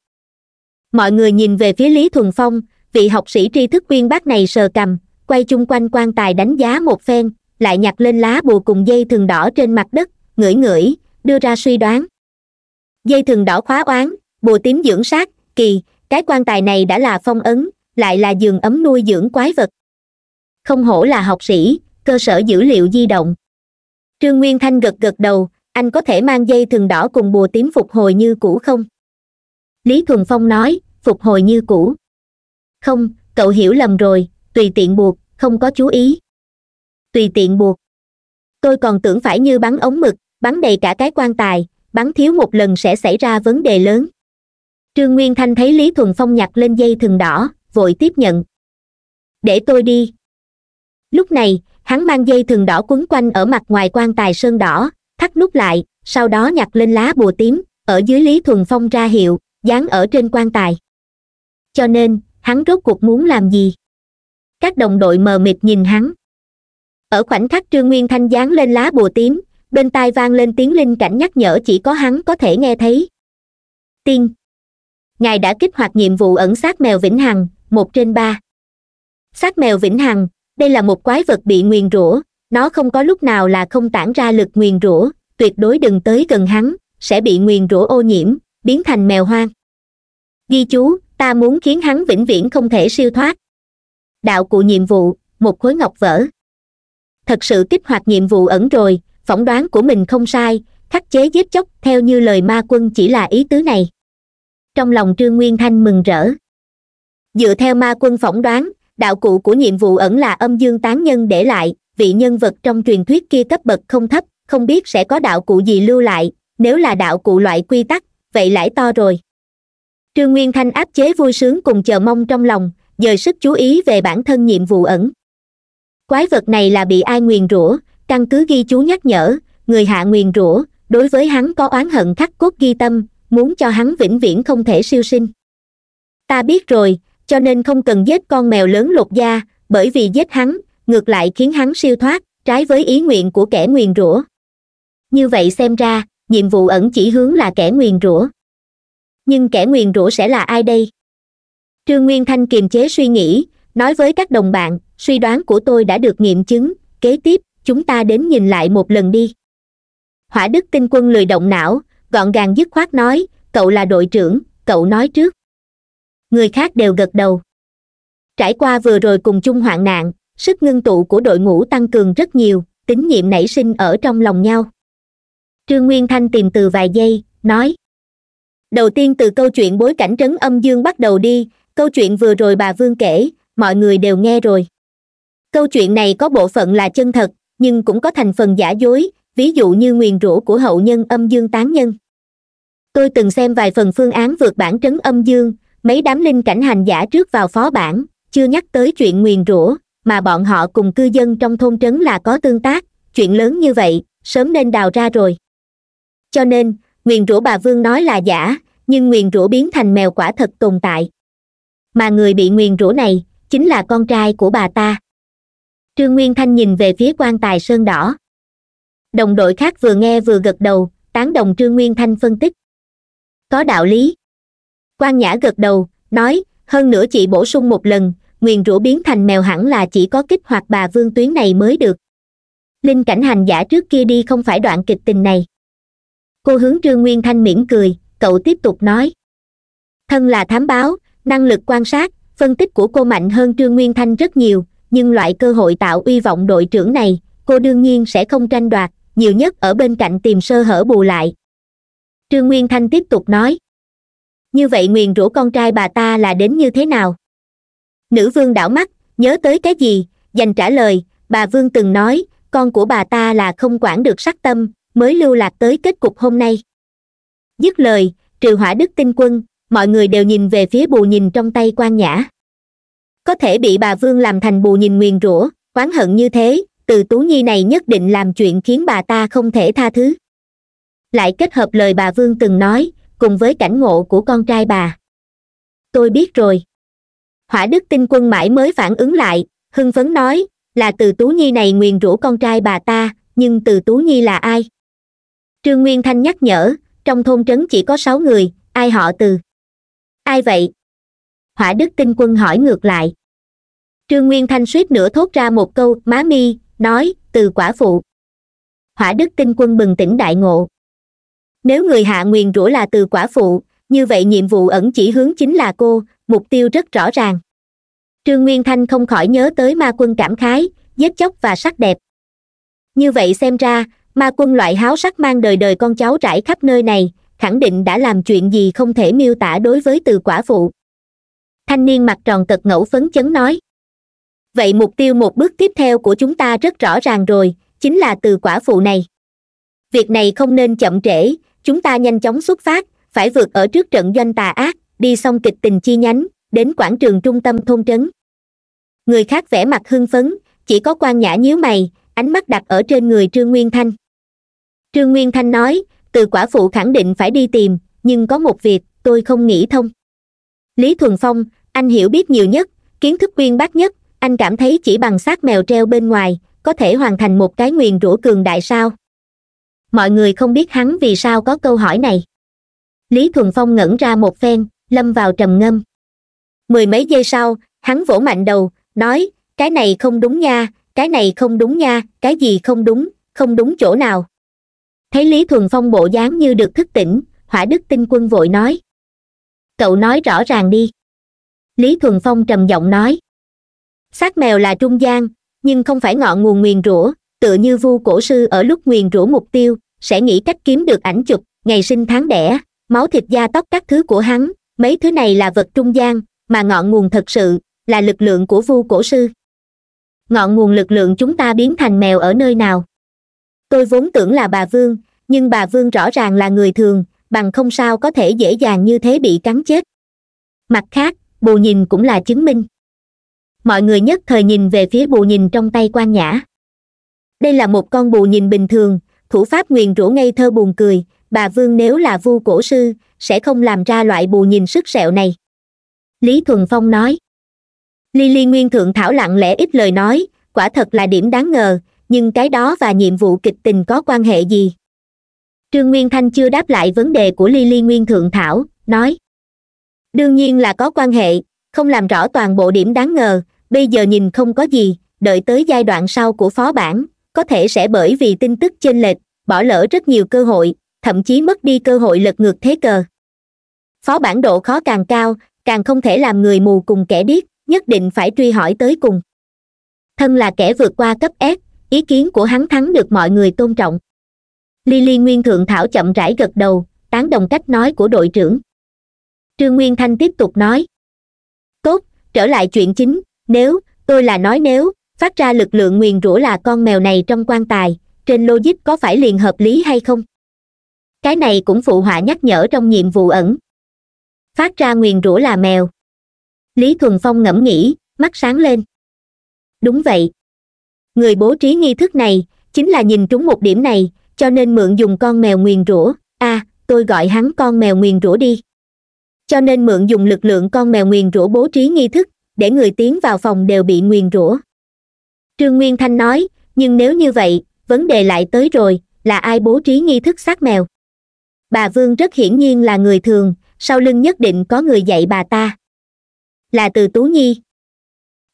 mọi người nhìn về phía lý thuần phong vị học sĩ tri thức uyên bác này sờ cầm quay chung quanh quan tài đánh giá một phen lại nhặt lên lá bùa cùng dây thường đỏ trên mặt đất ngửi ngửi đưa ra suy đoán dây thường đỏ khóa oán bùa tím dưỡng sát kỳ cái quan tài này đã là phong ấn lại là giường ấm nuôi dưỡng quái vật không hổ là học sĩ cơ sở dữ liệu di động trương nguyên thanh gật gật đầu anh có thể mang dây thừng đỏ cùng bùa tím phục hồi như cũ không lý thuần phong nói phục hồi như cũ không cậu hiểu lầm rồi tùy tiện buộc không có chú ý tùy tiện buộc tôi còn tưởng phải như bắn ống mực bắn đầy cả cái quan tài bắn thiếu một lần sẽ xảy ra vấn đề lớn trương nguyên thanh thấy lý thuần phong nhặt lên dây thừng đỏ vội tiếp nhận để tôi đi lúc này hắn mang dây thừng đỏ quấn quanh ở mặt ngoài quan tài sơn đỏ thắt nút lại sau đó nhặt lên lá bùa tím ở dưới lý thuần phong ra hiệu dán ở trên quan tài cho nên hắn rốt cuộc muốn làm gì các đồng đội mờ mịt nhìn hắn ở khoảnh khắc trương nguyên thanh dán lên lá bùa tím bên tai vang lên tiếng linh cảnh nhắc nhở chỉ có hắn có thể nghe thấy tiên ngài đã kích hoạt nhiệm vụ ẩn sát mèo vĩnh hằng một trên ba sát mèo vĩnh hằng đây là một quái vật bị nguyền rủa nó không có lúc nào là không tản ra lực nguyền rủa tuyệt đối đừng tới gần hắn sẽ bị nguyền rủa ô nhiễm biến thành mèo hoang ghi chú ta muốn khiến hắn vĩnh viễn không thể siêu thoát đạo cụ nhiệm vụ một khối ngọc vỡ thật sự kích hoạt nhiệm vụ ẩn rồi phỏng đoán của mình không sai khắc chế giết chóc theo như lời ma quân chỉ là ý tứ này trong lòng trương nguyên thanh mừng rỡ dựa theo ma quân phỏng đoán đạo cụ của nhiệm vụ ẩn là âm dương tán nhân để lại vị nhân vật trong truyền thuyết kia cấp bậc không thấp không biết sẽ có đạo cụ gì lưu lại nếu là đạo cụ loại quy tắc vậy lãi to rồi trương nguyên thanh áp chế vui sướng cùng chờ mong trong lòng dời sức chú ý về bản thân nhiệm vụ ẩn quái vật này là bị ai nguyền rủa căn cứ ghi chú nhắc nhở người hạ nguyền rủa đối với hắn có oán hận khắc cốt ghi tâm muốn cho hắn vĩnh viễn không thể siêu sinh ta biết rồi cho nên không cần giết con mèo lớn lột da bởi vì giết hắn ngược lại khiến hắn siêu thoát trái với ý nguyện của kẻ nguyền rủa như vậy xem ra nhiệm vụ ẩn chỉ hướng là kẻ nguyền rủa nhưng kẻ nguyền rủa sẽ là ai đây trương nguyên thanh kiềm chế suy nghĩ nói với các đồng bạn suy đoán của tôi đã được nghiệm chứng kế tiếp chúng ta đến nhìn lại một lần đi hỏa đức tinh quân lười động não gọn gàng dứt khoát nói cậu là đội trưởng cậu nói trước người khác đều gật đầu trải qua vừa rồi cùng chung hoạn nạn sức ngưng tụ của đội ngũ tăng cường rất nhiều tín nhiệm nảy sinh ở trong lòng nhau trương nguyên thanh tìm từ vài giây nói đầu tiên từ câu chuyện bối cảnh trấn âm dương bắt đầu đi câu chuyện vừa rồi bà vương kể mọi người đều nghe rồi câu chuyện này có bộ phận là chân thật nhưng cũng có thành phần giả dối ví dụ như nguyền rủa của hậu nhân âm dương tán nhân tôi từng xem vài phần phương án vượt bản trấn âm dương mấy đám linh cảnh hành giả trước vào phó bản chưa nhắc tới chuyện nguyền rủa mà bọn họ cùng cư dân trong thôn trấn là có tương tác chuyện lớn như vậy sớm nên đào ra rồi cho nên nguyền rủa bà vương nói là giả nhưng nguyền rủa biến thành mèo quả thật tồn tại mà người bị nguyền rủa này chính là con trai của bà ta trương nguyên thanh nhìn về phía quan tài sơn đỏ đồng đội khác vừa nghe vừa gật đầu tán đồng trương nguyên thanh phân tích có đạo lý quan nhã gật đầu nói hơn nữa chị bổ sung một lần nguyền rũ biến thành mèo hẳn là chỉ có kích hoạt bà vương tuyến này mới được linh cảnh hành giả trước kia đi không phải đoạn kịch tình này cô hướng trương nguyên thanh mỉm cười cậu tiếp tục nói thân là thám báo năng lực quan sát phân tích của cô mạnh hơn trương nguyên thanh rất nhiều nhưng loại cơ hội tạo uy vọng đội trưởng này cô đương nhiên sẽ không tranh đoạt nhiều nhất ở bên cạnh tìm sơ hở bù lại trương nguyên thanh tiếp tục nói như vậy nguyền rủa con trai bà ta là đến như thế nào nữ vương đảo mắt nhớ tới cái gì dành trả lời bà vương từng nói con của bà ta là không quản được sắc tâm mới lưu lạc tới kết cục hôm nay dứt lời trừ hỏa đức tinh quân mọi người đều nhìn về phía bù nhìn trong tay quan nhã có thể bị bà vương làm thành bù nhìn nguyền rủa oán hận như thế từ tú nhi này nhất định làm chuyện khiến bà ta không thể tha thứ lại kết hợp lời bà vương từng nói cùng với cảnh ngộ của con trai bà tôi biết rồi hỏa đức tinh quân mãi mới phản ứng lại hưng phấn nói là từ tú nhi này nguyền rủa con trai bà ta nhưng từ tú nhi là ai trương nguyên thanh nhắc nhở trong thôn trấn chỉ có sáu người ai họ từ ai vậy hỏa đức tinh quân hỏi ngược lại trương nguyên thanh suýt nữa thốt ra một câu má mi nói từ quả phụ hỏa đức tinh quân bừng tỉnh đại ngộ nếu người hạ nguyền rủa là từ quả phụ như vậy nhiệm vụ ẩn chỉ hướng chính là cô mục tiêu rất rõ ràng trương nguyên thanh không khỏi nhớ tới ma quân cảm khái giết chóc và sắc đẹp như vậy xem ra ma quân loại háo sắc mang đời đời con cháu trải khắp nơi này khẳng định đã làm chuyện gì không thể miêu tả đối với từ quả phụ thanh niên mặt tròn cật ngẫu phấn chấn nói vậy mục tiêu một bước tiếp theo của chúng ta rất rõ ràng rồi chính là từ quả phụ này việc này không nên chậm trễ chúng ta nhanh chóng xuất phát phải vượt ở trước trận doanh tà ác đi xong kịch tình chi nhánh đến quảng trường trung tâm thôn trấn người khác vẻ mặt hưng phấn chỉ có quan nhã nhíu mày ánh mắt đặt ở trên người trương nguyên thanh trương nguyên thanh nói từ quả phụ khẳng định phải đi tìm nhưng có một việc tôi không nghĩ thông lý thuần phong anh hiểu biết nhiều nhất kiến thức uyên bác nhất anh cảm thấy chỉ bằng xác mèo treo bên ngoài có thể hoàn thành một cái nguyền rủa cường đại sao mọi người không biết hắn vì sao có câu hỏi này lý thuần phong ngẩn ra một phen lâm vào trầm ngâm mười mấy giây sau hắn vỗ mạnh đầu nói cái này không đúng nha cái này không đúng nha cái gì không đúng không đúng chỗ nào thấy lý thuần phong bộ dáng như được thức tỉnh hỏa đức tinh quân vội nói cậu nói rõ ràng đi lý thuần phong trầm giọng nói xác mèo là trung gian nhưng không phải ngọn nguồn nguyền rủa tựa như vu cổ sư ở lúc nguyền rủa mục tiêu sẽ nghĩ cách kiếm được ảnh chụp ngày sinh tháng đẻ máu thịt da tóc các thứ của hắn mấy thứ này là vật trung gian mà ngọn nguồn thật sự là lực lượng của vu cổ sư ngọn nguồn lực lượng chúng ta biến thành mèo ở nơi nào tôi vốn tưởng là bà vương nhưng bà vương rõ ràng là người thường bằng không sao có thể dễ dàng như thế bị cắn chết mặt khác bù nhìn cũng là chứng minh mọi người nhất thời nhìn về phía bù nhìn trong tay quan nhã đây là một con bù nhìn bình thường thủ pháp nguyền rủa ngây thơ buồn cười bà vương nếu là vu cổ sư sẽ không làm ra loại bù nhìn sức sẹo này lý thuần phong nói ly ly nguyên thượng thảo lặng lẽ ít lời nói quả thật là điểm đáng ngờ nhưng cái đó và nhiệm vụ kịch tình có quan hệ gì trương nguyên thanh chưa đáp lại vấn đề của ly ly nguyên thượng thảo nói đương nhiên là có quan hệ không làm rõ toàn bộ điểm đáng ngờ bây giờ nhìn không có gì đợi tới giai đoạn sau của phó bản có thể sẽ bởi vì tin tức chênh lệch bỏ lỡ rất nhiều cơ hội thậm chí mất đi cơ hội lật ngược thế cờ phó bản độ khó càng cao càng không thể làm người mù cùng kẻ điếc nhất định phải truy hỏi tới cùng thân là kẻ vượt qua cấp s ý kiến của hắn thắng được mọi người tôn trọng lily nguyên thượng thảo chậm rãi gật đầu tán đồng cách nói của đội trưởng trương nguyên thanh tiếp tục nói tốt trở lại chuyện chính nếu tôi là nói nếu phát ra lực lượng nguyền rủa là con mèo này trong quan tài trên logic có phải liền hợp lý hay không cái này cũng phụ họa nhắc nhở trong nhiệm vụ ẩn phát ra nguyền rủa là mèo lý thuần phong ngẫm nghĩ mắt sáng lên đúng vậy người bố trí nghi thức này chính là nhìn trúng một điểm này cho nên mượn dùng con mèo nguyền rủa a à, tôi gọi hắn con mèo nguyền rủa đi cho nên mượn dùng lực lượng con mèo nguyền rủa bố trí nghi thức để người tiến vào phòng đều bị nguyền rủa trương nguyên thanh nói nhưng nếu như vậy vấn đề lại tới rồi là ai bố trí nghi thức sát mèo bà vương rất hiển nhiên là người thường sau lưng nhất định có người dạy bà ta là từ tú nhi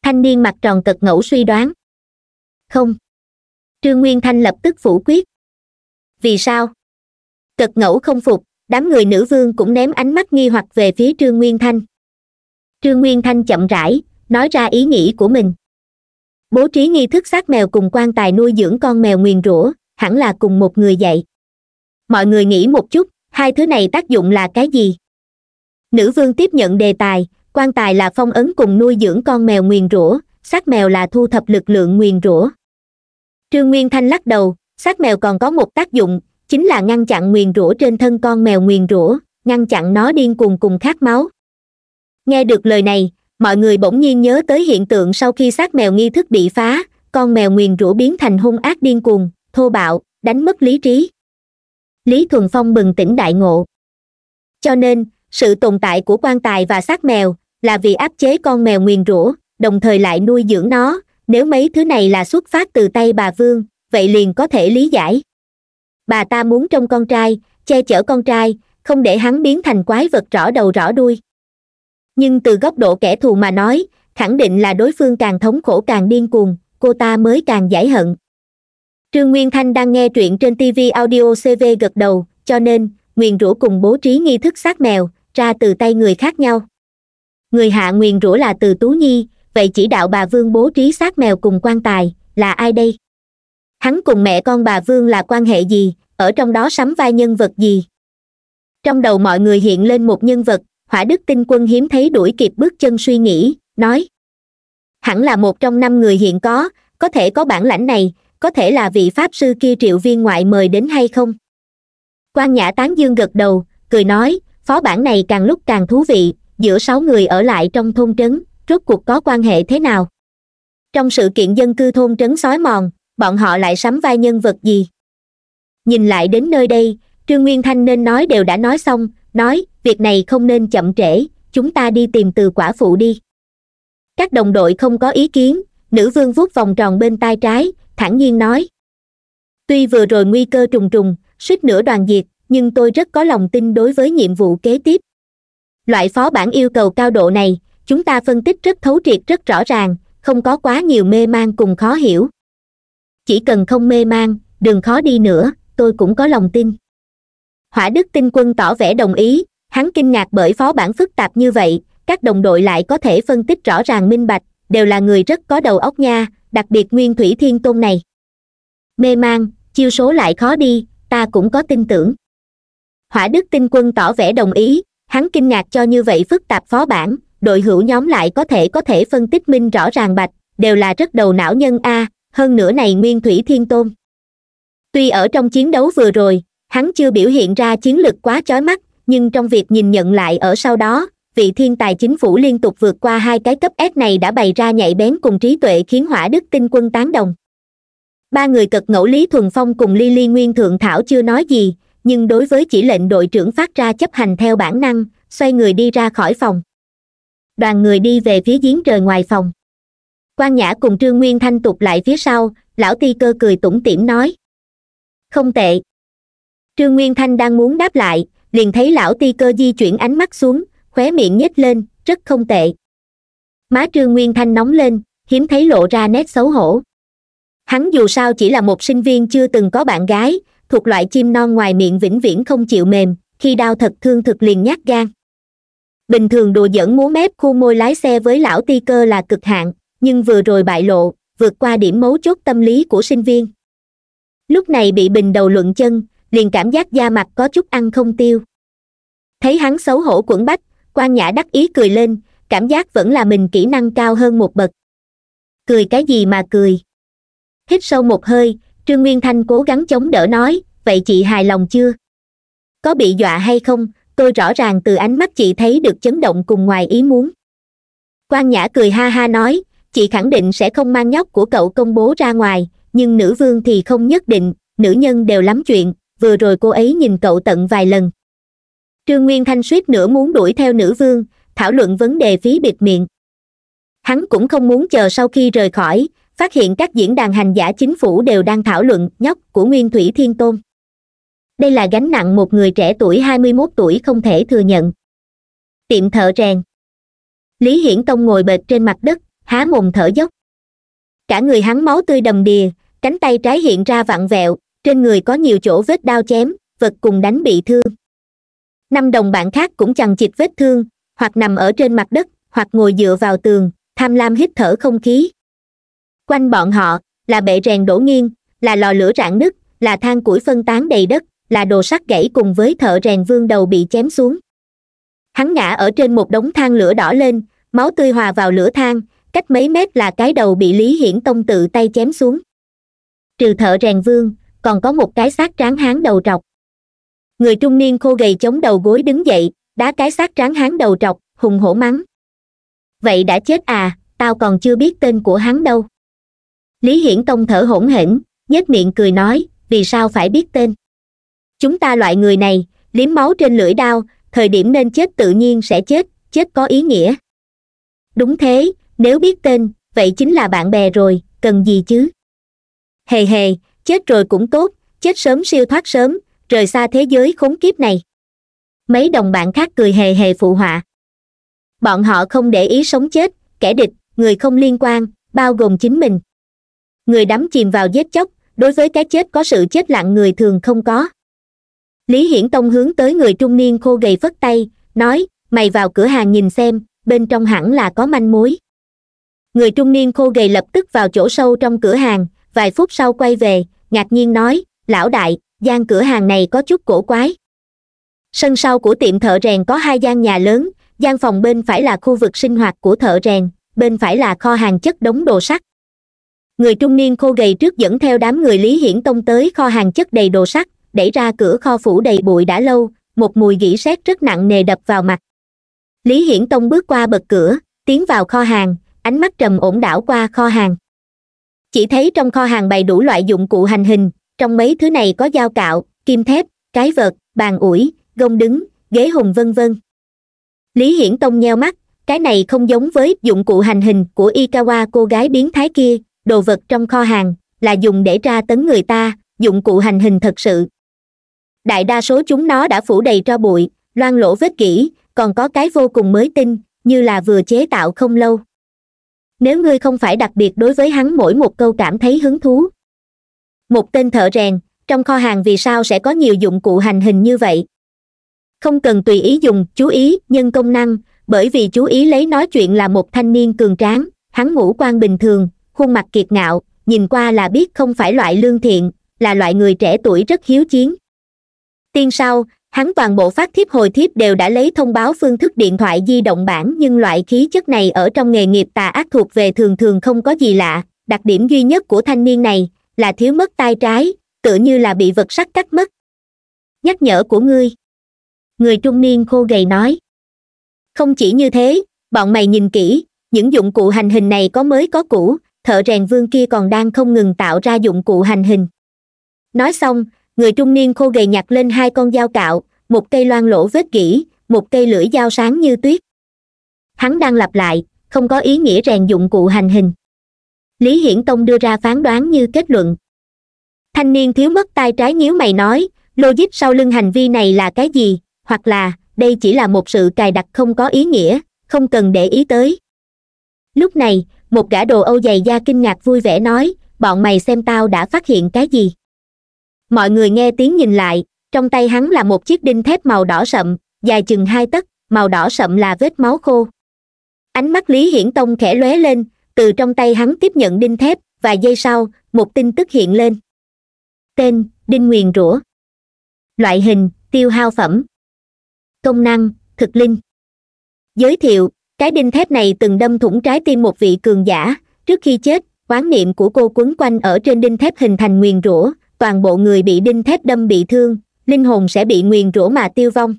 thanh niên mặt tròn cật ngẫu suy đoán không trương nguyên thanh lập tức phủ quyết vì sao cật ngẫu không phục đám người nữ vương cũng ném ánh mắt nghi hoặc về phía trương nguyên thanh trương nguyên thanh chậm rãi nói ra ý nghĩ của mình bố trí nghi thức xác mèo cùng quan tài nuôi dưỡng con mèo nguyền rủa hẳn là cùng một người dạy mọi người nghĩ một chút hai thứ này tác dụng là cái gì nữ vương tiếp nhận đề tài quan tài là phong ấn cùng nuôi dưỡng con mèo nguyền rủa xác mèo là thu thập lực lượng nguyền rủa trương nguyên thanh lắc đầu xác mèo còn có một tác dụng chính là ngăn chặn nguyền rủa trên thân con mèo nguyền rủa ngăn chặn nó điên cuồng cùng khát máu nghe được lời này mọi người bỗng nhiên nhớ tới hiện tượng sau khi xác mèo nghi thức bị phá con mèo nguyền rủa biến thành hung ác điên cuồng thô bạo đánh mất lý trí lý thuần phong bừng tỉnh đại ngộ cho nên sự tồn tại của quan tài và xác mèo là vì áp chế con mèo nguyền rủa đồng thời lại nuôi dưỡng nó nếu mấy thứ này là xuất phát từ tay bà vương vậy liền có thể lý giải bà ta muốn trong con trai che chở con trai không để hắn biến thành quái vật rõ đầu rõ đuôi nhưng từ góc độ kẻ thù mà nói khẳng định là đối phương càng thống khổ càng điên cuồng cô ta mới càng giải hận trương nguyên thanh đang nghe truyện trên tv audio cv gật đầu cho nên nguyền rủa cùng bố trí nghi thức sát mèo ra từ tay người khác nhau người hạ nguyền rủa là từ tú nhi vậy chỉ đạo bà vương bố trí sát mèo cùng quan tài là ai đây hắn cùng mẹ con bà vương là quan hệ gì ở trong đó sắm vai nhân vật gì trong đầu mọi người hiện lên một nhân vật hỏa đức tinh quân hiếm thấy đuổi kịp bước chân suy nghĩ nói hẳn là một trong năm người hiện có có thể có bản lãnh này có thể là vị pháp sư kia triệu viên ngoại mời đến hay không quan nhã tán dương gật đầu cười nói phó bản này càng lúc càng thú vị giữa sáu người ở lại trong thôn trấn rốt cuộc có quan hệ thế nào trong sự kiện dân cư thôn trấn sói mòn bọn họ lại sắm vai nhân vật gì nhìn lại đến nơi đây trương nguyên thanh nên nói đều đã nói xong nói việc này không nên chậm trễ chúng ta đi tìm từ quả phụ đi các đồng đội không có ý kiến nữ vương vuốt vòng tròn bên tai trái thản nhiên nói tuy vừa rồi nguy cơ trùng trùng suýt nữa đoàn diệt nhưng tôi rất có lòng tin đối với nhiệm vụ kế tiếp loại phó bản yêu cầu cao độ này chúng ta phân tích rất thấu triệt rất rõ ràng không có quá nhiều mê mang cùng khó hiểu chỉ cần không mê mang, đừng khó đi nữa tôi cũng có lòng tin hỏa đức tinh quân tỏ vẻ đồng ý hắn kinh ngạc bởi phó bản phức tạp như vậy các đồng đội lại có thể phân tích rõ ràng minh bạch đều là người rất có đầu óc nha đặc biệt nguyên thủy thiên tôn này mê mang chiêu số lại khó đi ta cũng có tin tưởng hỏa đức tinh quân tỏ vẻ đồng ý hắn kinh ngạc cho như vậy phức tạp phó bản đội hữu nhóm lại có thể có thể phân tích minh rõ ràng bạch đều là rất đầu não nhân a hơn nữa này nguyên thủy thiên tôn tuy ở trong chiến đấu vừa rồi hắn chưa biểu hiện ra chiến lực quá chói mắt nhưng trong việc nhìn nhận lại ở sau đó vị thiên tài chính phủ liên tục vượt qua hai cái cấp s này đã bày ra nhạy bén cùng trí tuệ khiến hỏa đức tinh quân tán đồng ba người cực ngẫu lý thuần phong cùng ly ly nguyên thượng thảo chưa nói gì nhưng đối với chỉ lệnh đội trưởng phát ra chấp hành theo bản năng xoay người đi ra khỏi phòng đoàn người đi về phía giếng trời ngoài phòng quan nhã cùng trương nguyên thanh tục lại phía sau lão ti cơ cười tủm tỉm nói không tệ trương nguyên thanh đang muốn đáp lại liền thấy lão ti cơ di chuyển ánh mắt xuống khóe miệng nhếch lên rất không tệ má trương nguyên thanh nóng lên hiếm thấy lộ ra nét xấu hổ hắn dù sao chỉ là một sinh viên chưa từng có bạn gái thuộc loại chim non ngoài miệng vĩnh viễn không chịu mềm khi đau thật thương thực liền nhát gan bình thường đùa dẫn múa mép khu môi lái xe với lão ti cơ là cực hạn nhưng vừa rồi bại lộ vượt qua điểm mấu chốt tâm lý của sinh viên lúc này bị bình đầu luận chân liền cảm giác da mặt có chút ăn không tiêu thấy hắn xấu hổ quẩn bách quan nhã đắc ý cười lên cảm giác vẫn là mình kỹ năng cao hơn một bậc cười cái gì mà cười hít sâu một hơi trương nguyên thanh cố gắng chống đỡ nói vậy chị hài lòng chưa có bị dọa hay không tôi rõ ràng từ ánh mắt chị thấy được chấn động cùng ngoài ý muốn quan nhã cười ha ha nói chị khẳng định sẽ không mang nhóc của cậu công bố ra ngoài nhưng nữ vương thì không nhất định nữ nhân đều lắm chuyện vừa rồi cô ấy nhìn cậu tận vài lần trương nguyên thanh suýt nữa muốn đuổi theo nữ vương thảo luận vấn đề phí biệt miệng hắn cũng không muốn chờ sau khi rời khỏi phát hiện các diễn đàn hành giả chính phủ đều đang thảo luận nhóc của nguyên thủy thiên tôn đây là gánh nặng một người trẻ tuổi hai mươi mốt tuổi không thể thừa nhận tiệm thợ rèn lý hiển tông ngồi bệt trên mặt đất há mồm thở dốc cả người hắn máu tươi đầm đìa cánh tay trái hiện ra vặn vẹo trên người có nhiều chỗ vết đao chém vật cùng đánh bị thương năm đồng bạn khác cũng chằng chịt vết thương hoặc nằm ở trên mặt đất hoặc ngồi dựa vào tường tham lam hít thở không khí quanh bọn họ là bệ rèn đổ nghiêng là lò lửa rạn nứt là than củi phân tán đầy đất là đồ sắt gãy cùng với thợ rèn vương đầu bị chém xuống hắn ngã ở trên một đống than lửa đỏ lên máu tươi hòa vào lửa than cách mấy mét là cái đầu bị lý hiển tông tự tay chém xuống trừ thợ rèn vương còn có một cái xác tráng hán đầu trọc người trung niên khô gầy chống đầu gối đứng dậy đá cái xác tráng hán đầu trọc hùng hổ mắng vậy đã chết à tao còn chưa biết tên của hắn đâu lý hiển tông thở hổn hển nhếch miệng cười nói vì sao phải biết tên chúng ta loại người này liếm máu trên lưỡi đao thời điểm nên chết tự nhiên sẽ chết chết có ý nghĩa đúng thế nếu biết tên vậy chính là bạn bè rồi cần gì chứ hề hề chết rồi cũng tốt chết sớm siêu thoát sớm rời xa thế giới khốn kiếp này mấy đồng bạn khác cười hề hề phụ họa bọn họ không để ý sống chết kẻ địch người không liên quan bao gồm chính mình người đắm chìm vào giết chóc đối với cái chết có sự chết lặng người thường không có lý hiển tông hướng tới người trung niên khô gầy phất tay nói mày vào cửa hàng nhìn xem bên trong hẳn là có manh mối người trung niên khô gầy lập tức vào chỗ sâu trong cửa hàng vài phút sau quay về ngạc nhiên nói lão đại gian cửa hàng này có chút cổ quái sân sau của tiệm thợ rèn có hai gian nhà lớn gian phòng bên phải là khu vực sinh hoạt của thợ rèn bên phải là kho hàng chất đống đồ sắt người trung niên khô gầy trước dẫn theo đám người lý hiển tông tới kho hàng chất đầy đồ sắt đẩy ra cửa kho phủ đầy bụi đã lâu một mùi gỉ sét rất nặng nề đập vào mặt lý hiển tông bước qua bậc cửa tiến vào kho hàng ánh mắt trầm ổn đảo qua kho hàng chỉ thấy trong kho hàng bày đủ loại dụng cụ hành hình trong mấy thứ này có dao cạo kim thép cái vợt bàn ủi gông đứng ghế hùng vân vân lý hiển tông nheo mắt cái này không giống với dụng cụ hành hình của ikawa cô gái biến thái kia đồ vật trong kho hàng là dùng để tra tấn người ta dụng cụ hành hình thật sự đại đa số chúng nó đã phủ đầy tro bụi loang lỗ vết kỹ còn có cái vô cùng mới tinh như là vừa chế tạo không lâu nếu ngươi không phải đặc biệt đối với hắn mỗi một câu cảm thấy hứng thú một tên thợ rèn trong kho hàng vì sao sẽ có nhiều dụng cụ hành hình như vậy không cần tùy ý dùng chú ý nhân công năng bởi vì chú ý lấy nói chuyện là một thanh niên cường tráng hắn ngũ quan bình thường khuôn mặt kiệt ngạo nhìn qua là biết không phải loại lương thiện là loại người trẻ tuổi rất hiếu chiến tiên sau hắn toàn bộ phát thiếp hồi thiếp đều đã lấy thông báo phương thức điện thoại di động bản nhưng loại khí chất này ở trong nghề nghiệp tà ác thuộc về thường thường không có gì lạ đặc điểm duy nhất của thanh niên này là thiếu mất tay trái tựa như là bị vật sắc cắt mất nhắc nhở của ngươi người trung niên khô gầy nói không chỉ như thế bọn mày nhìn kỹ những dụng cụ hành hình này có mới có cũ thợ rèn vương kia còn đang không ngừng tạo ra dụng cụ hành hình nói xong người trung niên khô gầy nhặt lên hai con dao cạo một cây loan lỗ vết gỉ một cây lưỡi dao sáng như tuyết hắn đang lặp lại không có ý nghĩa rèn dụng cụ hành hình lý hiển tông đưa ra phán đoán như kết luận thanh niên thiếu mất tay trái nhíu mày nói logic sau lưng hành vi này là cái gì hoặc là đây chỉ là một sự cài đặt không có ý nghĩa không cần để ý tới lúc này một gã đồ âu dày da kinh ngạc vui vẻ nói bọn mày xem tao đã phát hiện cái gì mọi người nghe tiếng nhìn lại trong tay hắn là một chiếc đinh thép màu đỏ sậm dài chừng hai tấc màu đỏ sậm là vết máu khô ánh mắt lý hiển tông khẽ lóe lên từ trong tay hắn tiếp nhận đinh thép vài giây sau một tin tức hiện lên tên đinh nguyền rủa loại hình tiêu hao phẩm công năng thực linh giới thiệu cái đinh thép này từng đâm thủng trái tim một vị cường giả trước khi chết quán niệm của cô quấn quanh ở trên đinh thép hình thành nguyền rủa toàn bộ người bị đinh thép đâm bị thương linh hồn sẽ bị nguyền rủa mà tiêu vong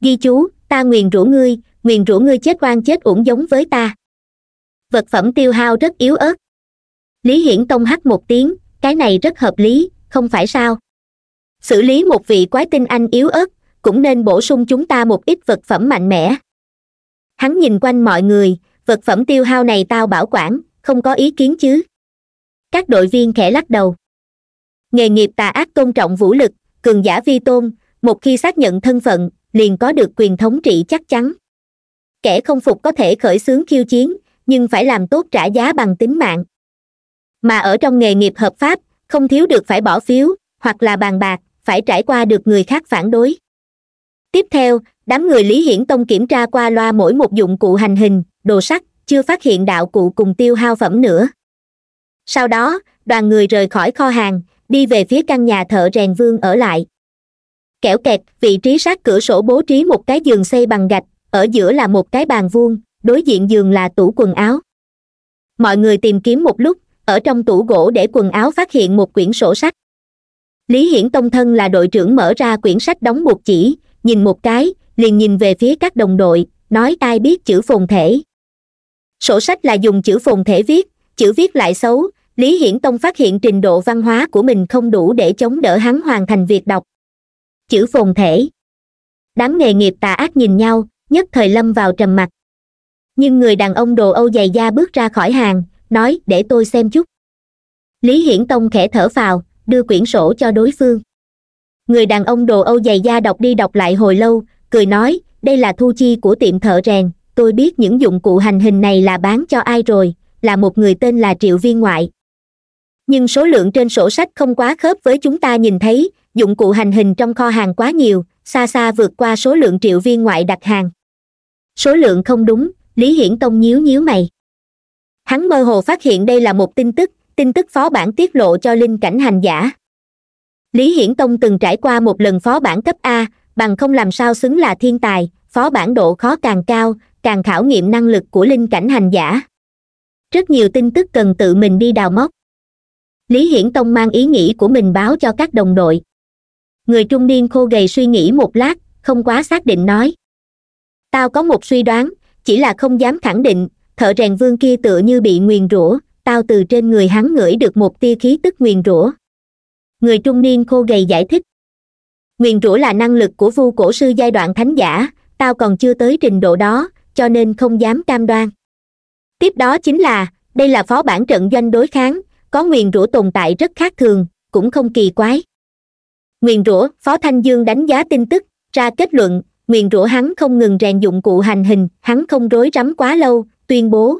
ghi chú ta nguyền rủa ngươi nguyền rủa ngươi chết oan chết uổng giống với ta vật phẩm tiêu hao rất yếu ớt lý hiển tông hắt một tiếng cái này rất hợp lý không phải sao xử lý một vị quái tinh anh yếu ớt cũng nên bổ sung chúng ta một ít vật phẩm mạnh mẽ hắn nhìn quanh mọi người vật phẩm tiêu hao này tao bảo quản không có ý kiến chứ các đội viên khẽ lắc đầu nghề nghiệp tà ác tôn trọng vũ lực cường giả vi tôn một khi xác nhận thân phận liền có được quyền thống trị chắc chắn kẻ không phục có thể khởi xướng khiêu chiến nhưng phải làm tốt trả giá bằng tính mạng mà ở trong nghề nghiệp hợp pháp không thiếu được phải bỏ phiếu hoặc là bàn bạc phải trải qua được người khác phản đối tiếp theo đám người lý hiển tông kiểm tra qua loa mỗi một dụng cụ hành hình đồ sắt chưa phát hiện đạo cụ cùng tiêu hao phẩm nữa sau đó đoàn người rời khỏi kho hàng đi về phía căn nhà thợ rèn vương ở lại kẻo kẹt vị trí sát cửa sổ bố trí một cái giường xây bằng gạch ở giữa là một cái bàn vuông đối diện giường là tủ quần áo mọi người tìm kiếm một lúc ở trong tủ gỗ để quần áo phát hiện một quyển sổ sách lý hiển tông thân là đội trưởng mở ra quyển sách đóng một chỉ nhìn một cái liền nhìn về phía các đồng đội nói ai biết chữ phồn thể sổ sách là dùng chữ phồn thể viết chữ viết lại xấu lý hiển tông phát hiện trình độ văn hóa của mình không đủ để chống đỡ hắn hoàn thành việc đọc chữ phồn thể đám nghề nghiệp tà ác nhìn nhau nhất thời lâm vào trầm mặt. nhưng người đàn ông đồ âu dày da bước ra khỏi hàng nói để tôi xem chút lý hiển tông khẽ thở phào đưa quyển sổ cho đối phương người đàn ông đồ âu dày da đọc đi đọc lại hồi lâu cười nói đây là thu chi của tiệm thợ rèn tôi biết những dụng cụ hành hình này là bán cho ai rồi là một người tên là triệu viên ngoại nhưng số lượng trên sổ sách không quá khớp với chúng ta nhìn thấy dụng cụ hành hình trong kho hàng quá nhiều xa xa vượt qua số lượng triệu viên ngoại đặt hàng số lượng không đúng lý hiển tông nhíu nhíu mày hắn mơ hồ phát hiện đây là một tin tức tin tức phó bản tiết lộ cho linh cảnh hành giả lý hiển tông từng trải qua một lần phó bản cấp a bằng không làm sao xứng là thiên tài phó bản độ khó càng cao càng khảo nghiệm năng lực của linh cảnh hành giả rất nhiều tin tức cần tự mình đi đào móc lý hiển tông mang ý nghĩ của mình báo cho các đồng đội người trung niên khô gầy suy nghĩ một lát không quá xác định nói tao có một suy đoán chỉ là không dám khẳng định thợ rèn vương kia tựa như bị nguyền rủa tao từ trên người hắn ngửi được một tia khí tức nguyền rủa người trung niên khô gầy giải thích nguyền rủa là năng lực của vu cổ sư giai đoạn thánh giả tao còn chưa tới trình độ đó cho nên không dám cam đoan tiếp đó chính là đây là phó bản trận doanh đối kháng có nguyền rủa tồn tại rất khác thường cũng không kỳ quái nguyền rủa phó thanh dương đánh giá tin tức ra kết luận nguyền rủa hắn không ngừng rèn dụng cụ hành hình hắn không rối rắm quá lâu tuyên bố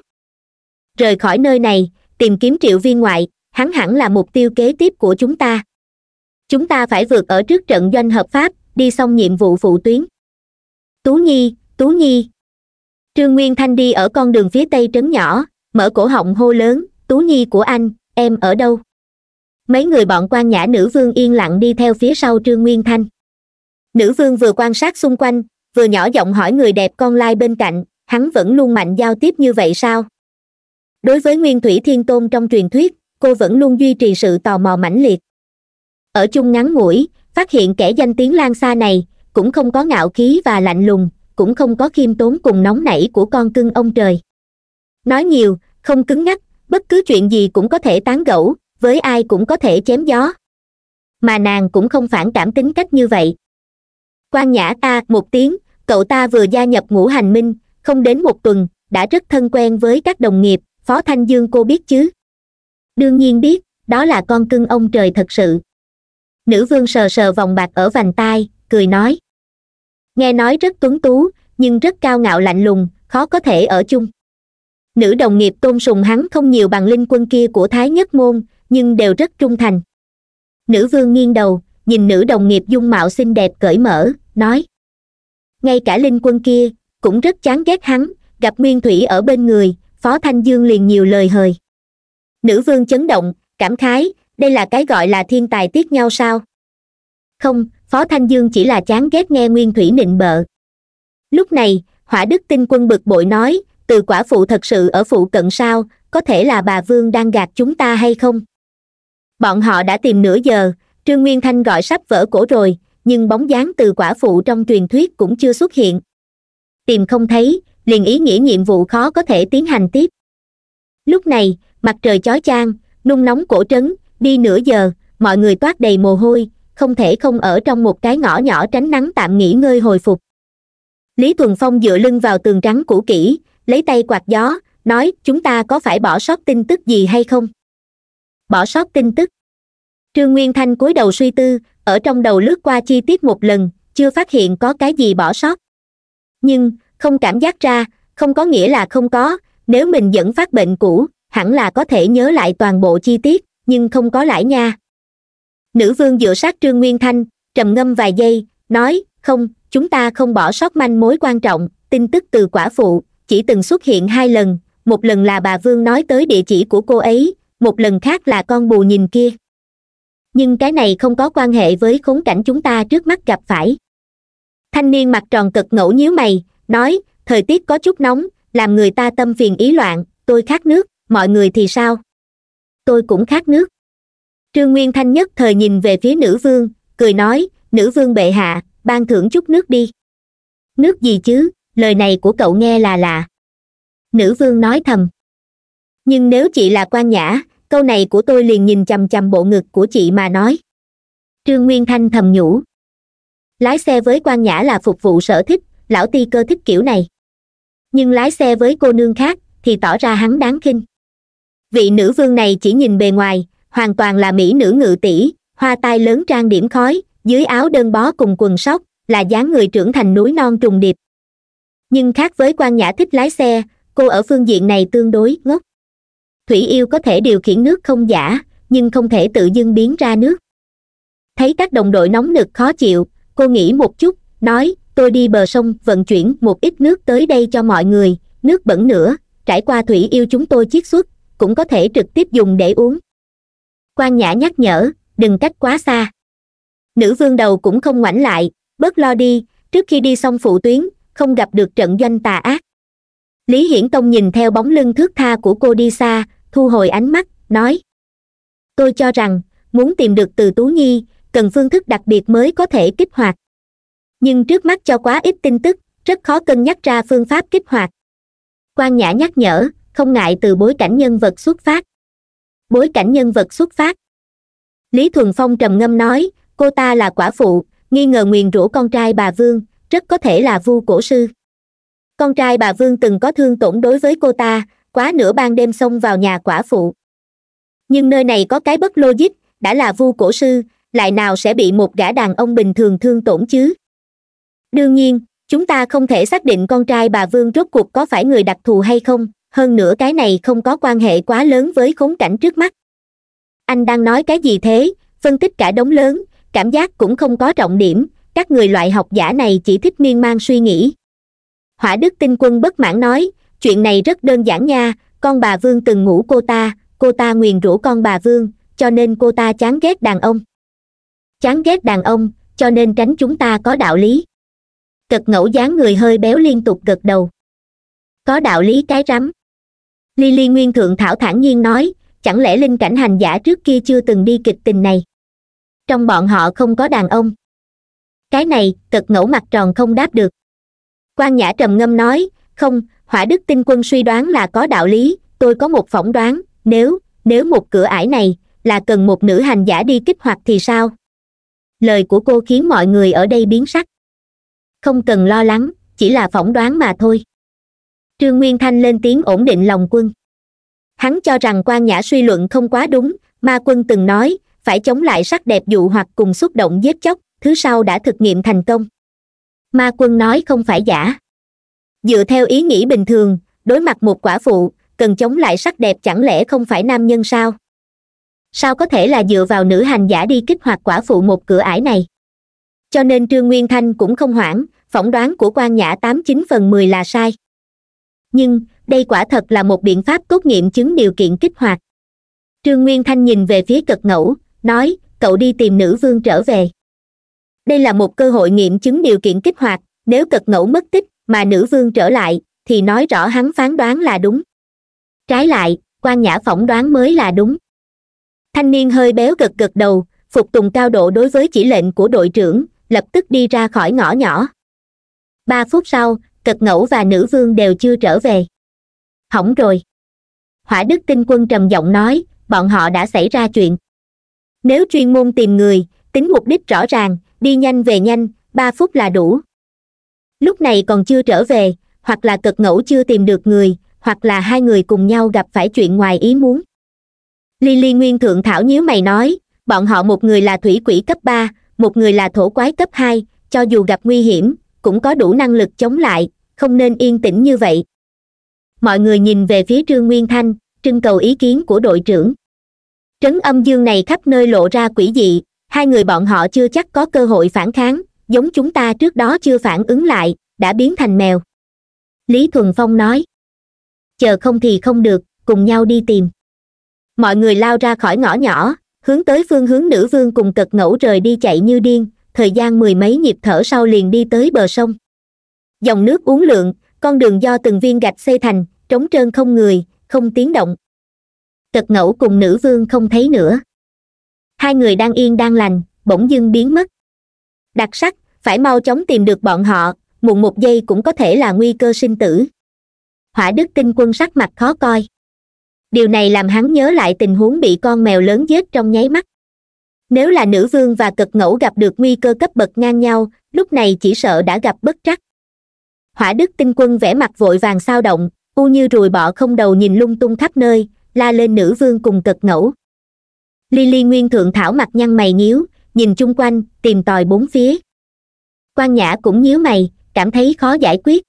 rời khỏi nơi này tìm kiếm triệu viên ngoại hắn hẳn là mục tiêu kế tiếp của chúng ta chúng ta phải vượt ở trước trận doanh hợp pháp đi xong nhiệm vụ phụ tuyến tú nhi tú nhi trương nguyên thanh đi ở con đường phía tây trấn nhỏ mở cổ họng hô lớn tú nhi của anh em ở đâu mấy người bọn quan nhã nữ vương yên lặng đi theo phía sau trương nguyên thanh nữ vương vừa quan sát xung quanh vừa nhỏ giọng hỏi người đẹp con lai bên cạnh hắn vẫn luôn mạnh giao tiếp như vậy sao đối với nguyên thủy thiên tôn trong truyền thuyết cô vẫn luôn duy trì sự tò mò mãnh liệt ở chung ngắn ngủi phát hiện kẻ danh tiếng lan xa này cũng không có ngạo khí và lạnh lùng cũng không có khiêm tốn cùng nóng nảy của con cưng ông trời nói nhiều không cứng nhắc bất cứ chuyện gì cũng có thể tán gẫu với ai cũng có thể chém gió mà nàng cũng không phản cảm tính cách như vậy quan nhã ta một tiếng cậu ta vừa gia nhập ngũ hành minh không đến một tuần đã rất thân quen với các đồng nghiệp phó thanh dương cô biết chứ đương nhiên biết đó là con cưng ông trời thật sự nữ vương sờ sờ vòng bạc ở vành tai cười nói nghe nói rất tuấn tú nhưng rất cao ngạo lạnh lùng khó có thể ở chung nữ đồng nghiệp tôn sùng hắn không nhiều bằng linh quân kia của thái nhất môn nhưng đều rất trung thành nữ vương nghiêng đầu nhìn nữ đồng nghiệp dung mạo xinh đẹp cởi mở nói ngay cả linh quân kia cũng rất chán ghét hắn gặp nguyên thủy ở bên người phó thanh dương liền nhiều lời hời nữ vương chấn động cảm khái đây là cái gọi là thiên tài tiếc nhau sao không phó thanh dương chỉ là chán ghét nghe nguyên thủy nịnh bợ lúc này hỏa đức tinh quân bực bội nói từ quả phụ thật sự ở phụ cận sao có thể là bà vương đang gạt chúng ta hay không bọn họ đã tìm nửa giờ trương nguyên thanh gọi sắp vỡ cổ rồi nhưng bóng dáng từ quả phụ trong truyền thuyết cũng chưa xuất hiện tìm không thấy liền ý nghĩa nhiệm vụ khó có thể tiến hành tiếp lúc này mặt trời chói chang nung nóng cổ trấn đi nửa giờ mọi người toát đầy mồ hôi không thể không ở trong một cái ngõ nhỏ tránh nắng tạm nghỉ ngơi hồi phục lý thuần phong dựa lưng vào tường trắng cũ kỹ lấy tay quạt gió nói chúng ta có phải bỏ sót tin tức gì hay không bỏ sót tin tức trương nguyên thanh cúi đầu suy tư ở trong đầu lướt qua chi tiết một lần chưa phát hiện có cái gì bỏ sót nhưng không cảm giác ra không có nghĩa là không có nếu mình vẫn phát bệnh cũ hẳn là có thể nhớ lại toàn bộ chi tiết nhưng không có lãi nha nữ vương dựa sát trương nguyên thanh trầm ngâm vài giây nói không chúng ta không bỏ sót manh mối quan trọng tin tức từ quả phụ chỉ từng xuất hiện hai lần một lần là bà vương nói tới địa chỉ của cô ấy một lần khác là con bù nhìn kia nhưng cái này không có quan hệ với khốn cảnh chúng ta trước mắt gặp phải thanh niên mặt tròn cực ngẫu nhíu mày nói thời tiết có chút nóng làm người ta tâm phiền ý loạn tôi khát nước mọi người thì sao tôi cũng khát nước trương nguyên thanh nhất thời nhìn về phía nữ vương cười nói nữ vương bệ hạ ban thưởng chút nước đi nước gì chứ lời này của cậu nghe là lạ nữ vương nói thầm nhưng nếu chị là quan nhã câu này của tôi liền nhìn chằm chằm bộ ngực của chị mà nói trương nguyên thanh thầm nhủ lái xe với quan nhã là phục vụ sở thích lão ti cơ thích kiểu này nhưng lái xe với cô nương khác thì tỏ ra hắn đáng khinh vị nữ vương này chỉ nhìn bề ngoài hoàn toàn là mỹ nữ ngự tỷ hoa tai lớn trang điểm khói dưới áo đơn bó cùng quần sóc là dáng người trưởng thành núi non trùng điệp nhưng khác với quan nhã thích lái xe cô ở phương diện này tương đối ngốc thủy yêu có thể điều khiển nước không giả nhưng không thể tự dưng biến ra nước thấy các đồng đội nóng nực khó chịu cô nghĩ một chút nói tôi đi bờ sông vận chuyển một ít nước tới đây cho mọi người nước bẩn nữa trải qua thủy yêu chúng tôi chiết xuất cũng có thể trực tiếp dùng để uống quan nhã nhắc nhở đừng cách quá xa nữ vương đầu cũng không ngoảnh lại bớt lo đi trước khi đi xong phụ tuyến không gặp được trận doanh tà ác lý hiển tông nhìn theo bóng lưng thước tha của cô đi xa thu hồi ánh mắt nói tôi cho rằng muốn tìm được từ tú nhi cần phương thức đặc biệt mới có thể kích hoạt nhưng trước mắt cho quá ít tin tức rất khó cân nhắc ra phương pháp kích hoạt quan nhã nhắc nhở không ngại từ bối cảnh nhân vật xuất phát bối cảnh nhân vật xuất phát lý thuần phong trầm ngâm nói cô ta là quả phụ nghi ngờ nguyền rủa con trai bà vương rất có thể là vu cổ sư con trai bà vương từng có thương tổn đối với cô ta quá nửa ban đêm xông vào nhà quả phụ nhưng nơi này có cái bất logic đã là vu cổ sư lại nào sẽ bị một gã đàn ông bình thường thương tổn chứ đương nhiên chúng ta không thể xác định con trai bà vương rốt cuộc có phải người đặc thù hay không hơn nữa cái này không có quan hệ quá lớn với khốn cảnh trước mắt anh đang nói cái gì thế phân tích cả đống lớn cảm giác cũng không có trọng điểm các người loại học giả này chỉ thích miên man suy nghĩ hỏa đức tinh quân bất mãn nói chuyện này rất đơn giản nha con bà vương từng ngủ cô ta cô ta nguyền rủa con bà vương cho nên cô ta chán ghét đàn ông chán ghét đàn ông cho nên tránh chúng ta có đạo lý cật ngẫu dáng người hơi béo liên tục gật đầu có đạo lý cái rắm lily nguyên thượng thảo thản nhiên nói chẳng lẽ linh cảnh hành giả trước kia chưa từng đi kịch tình này trong bọn họ không có đàn ông cái này tật ngẫu mặt tròn không đáp được quan nhã trầm ngâm nói không hỏa đức tinh quân suy đoán là có đạo lý tôi có một phỏng đoán nếu nếu một cửa ải này là cần một nữ hành giả đi kích hoạt thì sao lời của cô khiến mọi người ở đây biến sắc không cần lo lắng chỉ là phỏng đoán mà thôi trương nguyên thanh lên tiếng ổn định lòng quân hắn cho rằng quan nhã suy luận không quá đúng ma quân từng nói phải chống lại sắc đẹp dụ hoặc cùng xúc động giết chóc thứ sau đã thực nghiệm thành công ma quân nói không phải giả dựa theo ý nghĩ bình thường đối mặt một quả phụ cần chống lại sắc đẹp chẳng lẽ không phải nam nhân sao sao có thể là dựa vào nữ hành giả đi kích hoạt quả phụ một cửa ải này cho nên trương nguyên thanh cũng không hoảng phỏng đoán của quan nhã tám chín phần mười là sai nhưng đây quả thật là một biện pháp tốt nghiệm chứng điều kiện kích hoạt trương nguyên thanh nhìn về phía cật ngẫu nói cậu đi tìm nữ vương trở về đây là một cơ hội nghiệm chứng điều kiện kích hoạt nếu cật ngẫu mất tích mà nữ vương trở lại thì nói rõ hắn phán đoán là đúng trái lại quan nhã phỏng đoán mới là đúng thanh niên hơi béo gật gật đầu phục tùng cao độ đối với chỉ lệnh của đội trưởng lập tức đi ra khỏi ngõ nhỏ ba phút sau cật ngẫu và nữ vương đều chưa trở về hỏng rồi hỏa đức tinh quân trầm giọng nói bọn họ đã xảy ra chuyện nếu chuyên môn tìm người tính mục đích rõ ràng đi nhanh về nhanh ba phút là đủ lúc này còn chưa trở về hoặc là cực ngẫu chưa tìm được người hoặc là hai người cùng nhau gặp phải chuyện ngoài ý muốn lily nguyên thượng thảo nhíu mày nói bọn họ một người là thủy quỷ cấp ba một người là thổ quái cấp hai cho dù gặp nguy hiểm cũng có đủ năng lực chống lại không nên yên tĩnh như vậy mọi người nhìn về phía trương nguyên thanh trưng cầu ý kiến của đội trưởng trấn âm dương này khắp nơi lộ ra quỷ dị hai người bọn họ chưa chắc có cơ hội phản kháng giống chúng ta trước đó chưa phản ứng lại đã biến thành mèo lý thuần phong nói chờ không thì không được cùng nhau đi tìm mọi người lao ra khỏi ngõ nhỏ hướng tới phương hướng nữ vương cùng cật ngẫu rời đi chạy như điên thời gian mười mấy nhịp thở sau liền đi tới bờ sông dòng nước uống lượng, con đường do từng viên gạch xây thành trống trơn không người không tiếng động cật ngẫu cùng nữ vương không thấy nữa hai người đang yên đang lành bỗng dưng biến mất đặc sắc phải mau chóng tìm được bọn họ muộn một giây cũng có thể là nguy cơ sinh tử hỏa đức tinh quân sắc mặt khó coi điều này làm hắn nhớ lại tình huống bị con mèo lớn giết trong nháy mắt nếu là nữ vương và cực ngẫu gặp được nguy cơ cấp bậc ngang nhau lúc này chỉ sợ đã gặp bất trắc hỏa đức tinh quân vẻ mặt vội vàng sao động u như rùi bọ không đầu nhìn lung tung khắp nơi la lên nữ vương cùng cực ngẫu lily nguyên thượng thảo mặt nhăn mày nhíu nhìn chung quanh tìm tòi bốn phía quan nhã cũng nhíu mày cảm thấy khó giải quyết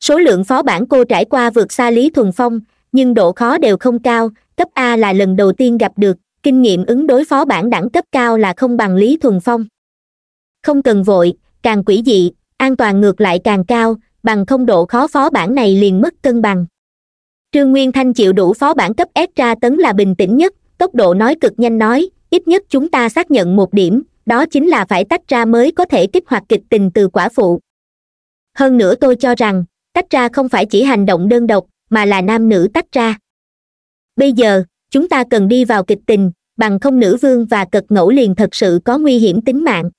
số lượng phó bản cô trải qua vượt xa lý thuần phong nhưng độ khó đều không cao cấp a là lần đầu tiên gặp được kinh nghiệm ứng đối phó bản đẳng cấp cao là không bằng lý thuần phong không cần vội càng quỷ dị an toàn ngược lại càng cao bằng không độ khó phó bản này liền mất cân bằng trương nguyên thanh chịu đủ phó bản cấp s ra tấn là bình tĩnh nhất tốc độ nói cực nhanh nói ít nhất chúng ta xác nhận một điểm đó chính là phải tách ra mới có thể kích hoạt kịch tình từ quả phụ hơn nữa tôi cho rằng tách ra không phải chỉ hành động đơn độc mà là nam nữ tách ra bây giờ chúng ta cần đi vào kịch tình bằng không nữ vương và cực ngẫu liền thật sự có nguy hiểm tính mạng